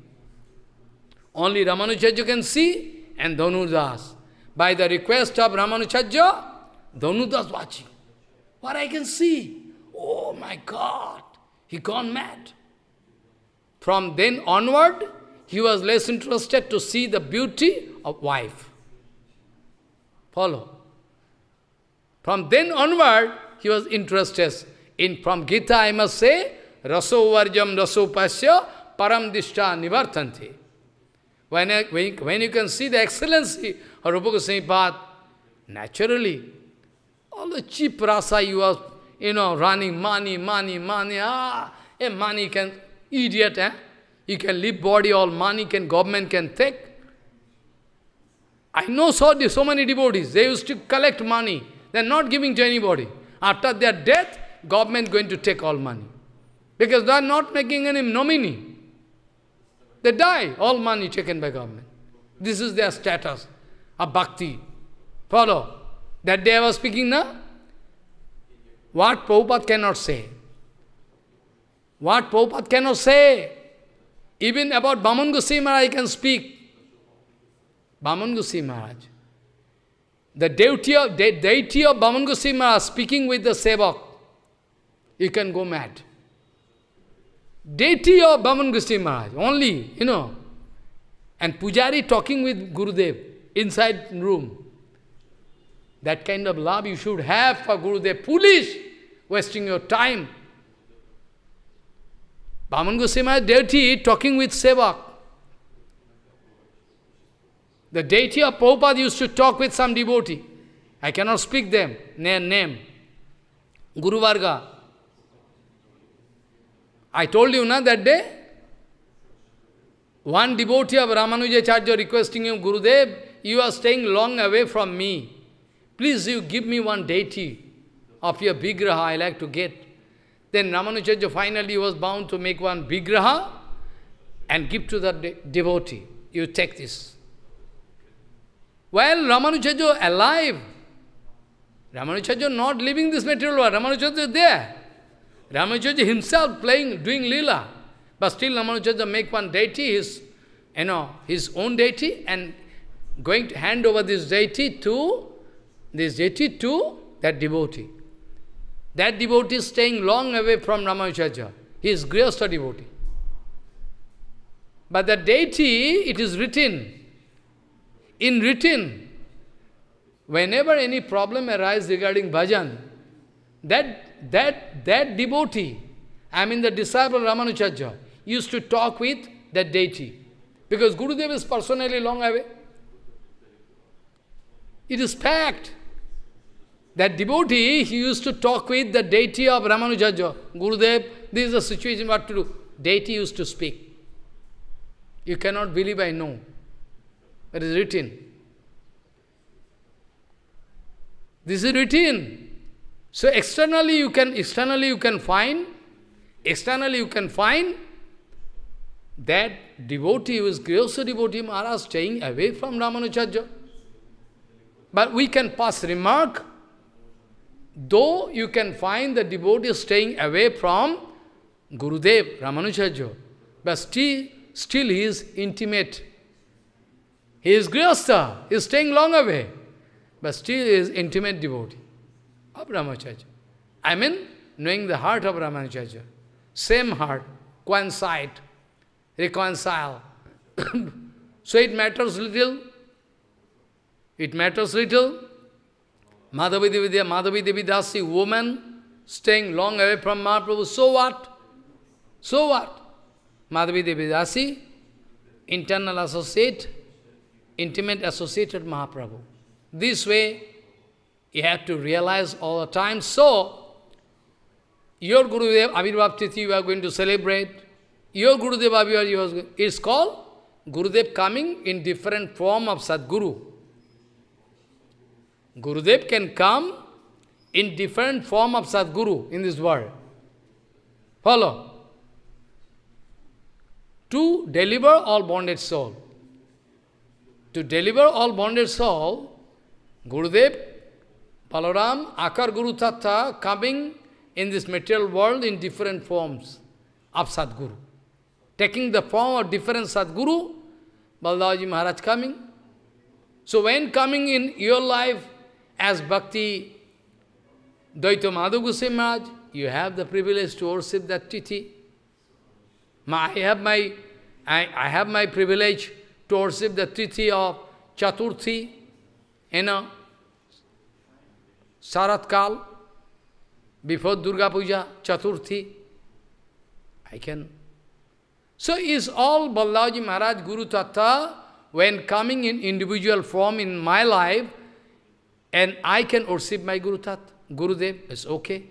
Speaker 1: Only Ramanujaya can see and das By the request of Ramanujaya, Dhanudas watching. What I can see? Oh my God, he gone mad. From then onward, he was less interested to see the beauty of wife. Follow. From then onward, he was interested in, from Gita I must say, raso varjam raso pasya param dishta nivartanti. When, when, when you can see the excellency of Rupa Goswami Path, naturally all the cheap rasa you are, you know, running money, money, money. Ah, a money can, idiot, eh? You can leave body, all money can, government can take. I know so, so many devotees, they used to collect money. They're not giving to anybody. After their death, government going to take all money. Because they're not making any nominee. They die, all money taken by government. This is their status of bhakti. Follow? That day I was speaking, Now, What Prabhupada cannot say. What Prabhupada cannot say. Even about Baman Goswami Maharaj I can speak. Baman Goswami Maharaj. The deity of, de deity of Baman Goswami Maharaj speaking with the Sevak. You can go mad. Deity of Baman Goswami Maharaj. Only, you know. And Pujari talking with Gurudev inside room. That kind of love you should have for Gurudev. Foolish, wasting your time. Bhaman Goswami deity talking with Sevak. The deity of Prabhupada used to talk with some devotee. I cannot speak them, their name. Guru Varga. I told you na that day. One devotee of Ramanujacharya requesting him, Gurudev, you are staying long away from me. Please you give me one deity of your Vigraha, I like to get. Then Ramanujaja finally was bound to make one Vigraha and give to the de devotee. You take this. While Ramanujaja alive, Ramanujaja not living this material world, Ramanujaja there. Ramanujaja himself playing, doing lila, But still Ramanujaja make one deity, his, you know, his own deity, and going to hand over this deity to this to that devotee. That devotee is staying long away from Ramacharya. He is greatest devotee. But the deity, it is written. In written, whenever any problem arises regarding bhajan, that, that, that devotee, I mean the disciple Ramacharya, used to talk with that deity. Because Gurudev is personally long away. It is fact. That devotee, he used to talk with the deity of Ramanujaja, Gurudev, this is the situation, what to do. Deity used to speak. You cannot believe I know. It is written. This is written. So externally you can externally you can find, externally you can find that devotee who is Griyasa devotee Maharaj staying away from Ramanujaja. But we can pass remark Though you can find the devotee staying away from Gurudev, Ramanujaja, but still, still he is intimate. He is Grihastha, he is staying long away, but still he is intimate devotee of Ramanujaja. I mean, knowing the heart of Ramanujaja. Same heart, coincide, reconcile. so it matters little. It matters little Madhavi Vidya, Madhavi Devidasi, woman staying long away from Mahaprabhu, so what? So what? Madhavi Devidasi, internal associate, intimate associate with Mahaprabhu. This way, you have to realize all the time. So, your Gurudev, Avirbhav Tithi, you are going to celebrate. Your Gurudev, Avirbhav, you is called called Gurudev coming in different form of Sadguru. Gurudev can come in different form of Sadguru in this world. Follow. To deliver all bonded soul. To deliver all bonded soul, Gurudev, Balaram, Akar Guru Tattva coming in this material world in different forms of Sadguru. Taking the form of different Sadguru, Balaji Maharaj coming. So when coming in your life, as Bhakti Daito Madhu Maharaj, you have the privilege to worship that Titi. I have my I, I have my privilege to worship the Titi of Chaturthi, you know, Saratkal, before Durga Puja, Chaturthi. I can. So is all Balaji Maharaj Guru Tattva when coming in individual form in my life, and I can worship my Guru Tat, Gurudev, it's okay.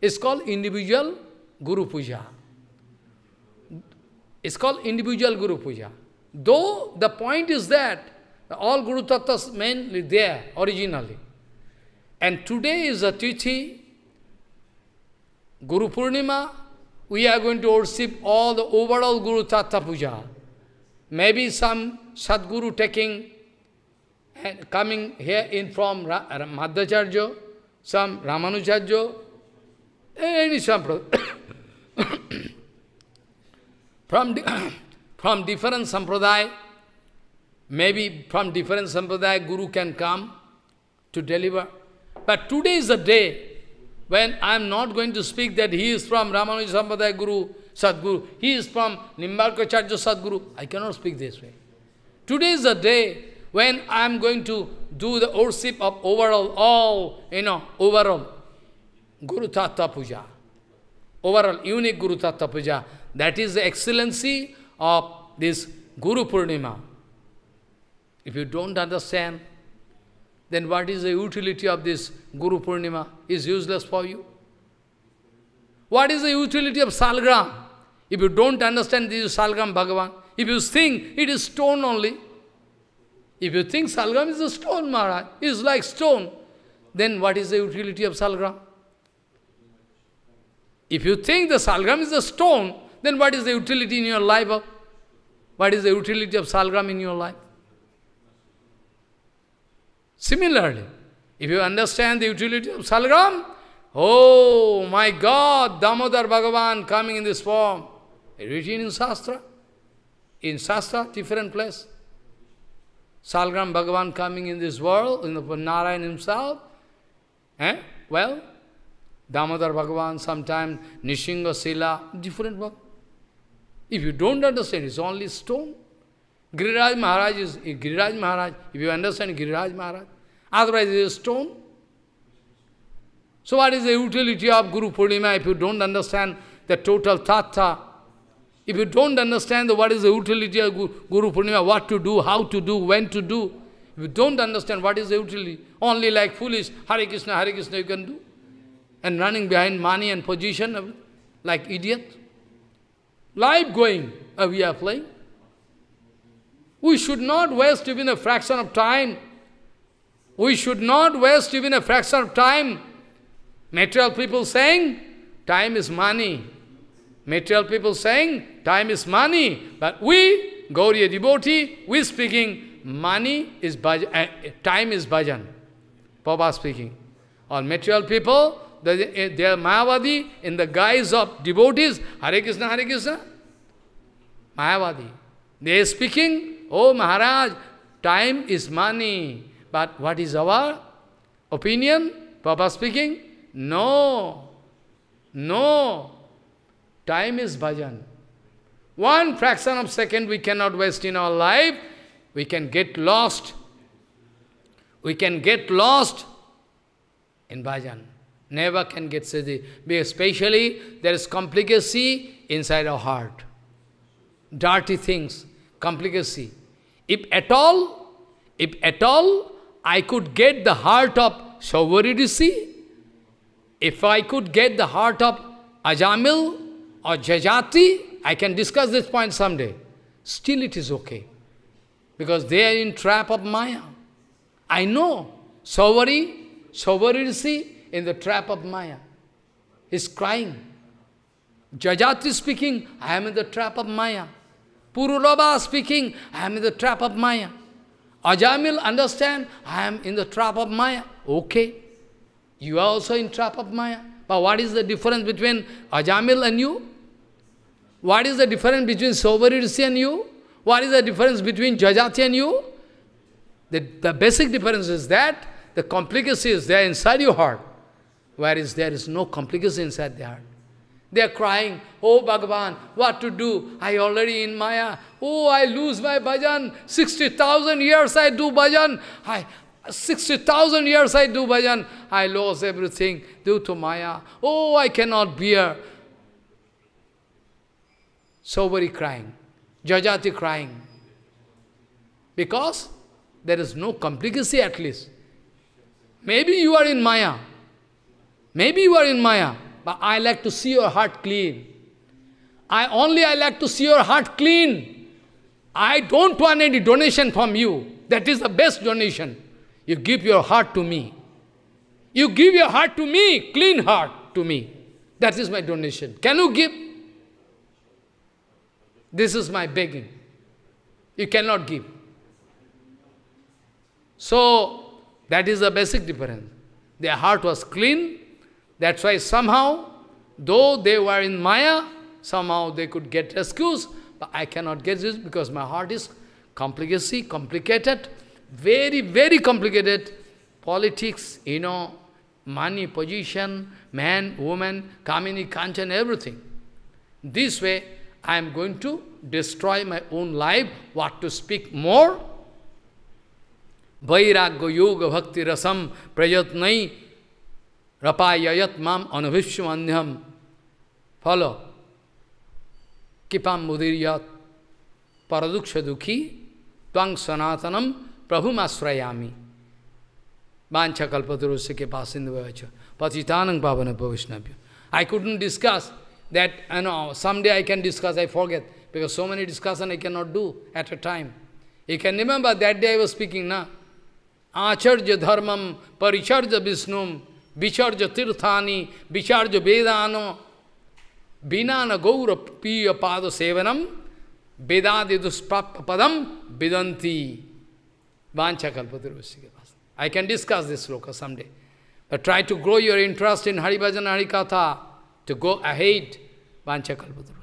Speaker 1: It's called individual Guru Puja. It's called individual Guru Puja. Though the point is that all Guru Tattvas mainly there originally. And today is a Tithi, Guru Purnima, we are going to worship all the overall Guru Tattva Puja. Maybe some Sadguru taking and coming here in from Ra uh, Madhacharya, some Ramanujarya, any sampradaya. from, from different sampradaya, maybe from different sampradaya, Guru can come to deliver. But today is the day when I am not going to speak that he is from Ramanuja Sampradaya Guru, Sadguru, he is from Nimbarkacharya Sadguru. I cannot speak this way. Today is the day when I am going to do the worship of overall, all, you know, overall Guru Tattva Puja. Overall, unique Guru Tattva Puja. That is the excellency of this Guru Purnima. If you don't understand, then what is the utility of this Guru Purnima? Is useless for you. What is the utility of Salgram? If you don't understand this Salgram Bhagavan, if you think it is stone only, if you think Salgram is a stone, Maharaj, is like stone, then what is the utility of Salgram? If you think the Salgram is a stone, then what is the utility in your life? Of, what is the utility of Salgram in your life? Similarly, if you understand the utility of Salgram, oh my God, Damodar Bhagavan coming in this form, written in Shastra, in Shastra, different place. Salgram Bhagavan coming in this world, in the Narayan himself. Eh? Well, Damodar Bhagavan, sometimes Nishinga Sila, different work. If you don't understand, it's only stone. Giriraj Maharaj is Giriraj Maharaj. If you understand Giriraj Maharaj, otherwise it is a stone. So what is the utility of Guru Purnima if you don't understand the total tattva, if you don't understand what is the utility of Guru Purnima, what to do, how to do, when to do, if you don't understand what is the utility, only like foolish, Hare Krishna, Hare Krishna you can do. And running behind money and position, like idiot. Life going, uh, we are playing. We should not waste even a fraction of time. We should not waste even a fraction of time. Material people saying, time is money. Material people saying, time is money. But we, Gauriya devotee, we speaking, money is bhajan, uh, time is bhajan. Papa speaking. Or material people, they, eh, they are Mayavadi in the guise of devotees, Hare Krishna, Hare Krishna. Mayavadi. They are speaking, oh Maharaj, time is money. But what is our opinion? Papa speaking, no, no, Time is bhajan. One fraction of second we cannot waste in our life. We can get lost. We can get lost in bhajan. Never can get siddhi. Especially there is complicacy inside our heart. Dirty things, complicacy. If at all, if at all, I could get the heart of Shavari if I could get the heart of Ajamil, or Jajati, I can discuss this point someday. Still it is okay. Because they are in trap of Maya. I know. Savari, Savari Rishi in the trap of Maya. Is crying. Jajati speaking, I am in the trap of Maya. Purulaba speaking, I am in the trap of Maya. Ajamil understand, I am in the trap of Maya. Okay. You are also in trap of Maya. But what is the difference between Ajamil and you? What is the difference between sovereignty and you? What is the difference between Jajati and you? The, the basic difference is that the complicacy is there inside your heart, whereas there is no complicacy inside the heart. They are crying, Oh Bhagavan, what to do? I already in Maya. Oh, I lose my bhajan. 60,000 years I do bhajan. I, 60,000 years I do bhajan. I lose everything due to Maya. Oh, I cannot bear. Sobari crying, Jajati crying. Because there is no complicacy at least. Maybe you are in Maya. Maybe you are in Maya. But I like to see your heart clean. I only I like to see your heart clean. I don't want any donation from you. That is the best donation. You give your heart to me. You give your heart to me, clean heart to me. That is my donation. Can you give? This is my begging. You cannot give. So, that is the basic difference. Their heart was clean, that's why somehow, though they were in Maya, somehow they could get rescues, but I cannot get this because my heart is complicacy, complicated, very, very complicated. Politics, you know, money, position, man, woman, kamini, kanchan, everything. This way, I am going to destroy my own life. What to speak more? Vairagya yoga bhakti rasam prayatnai rapayayat mam anavishwanyam. Follow. Kipam mudiryat paraduksha dukhi twang sanatanam prabhum asrayami. Vancha kalpaturu seke pasindu vayacha. Patitanang pavana bhavishnabhya. I couldn't discuss that you know someday I can discuss, I forget, because so many discussion I cannot do at a time. You can remember that day I was speaking, na? Acharya dharmam paricharya vishnum vicharya tirthani vicharya vedano vinana gaura piya pada sevanam vedadi padam vidanti vancha kalpatirvashika. I can discuss this sloka someday. But try to grow your interest in Hari Katha to go ahead Vanchakalputra.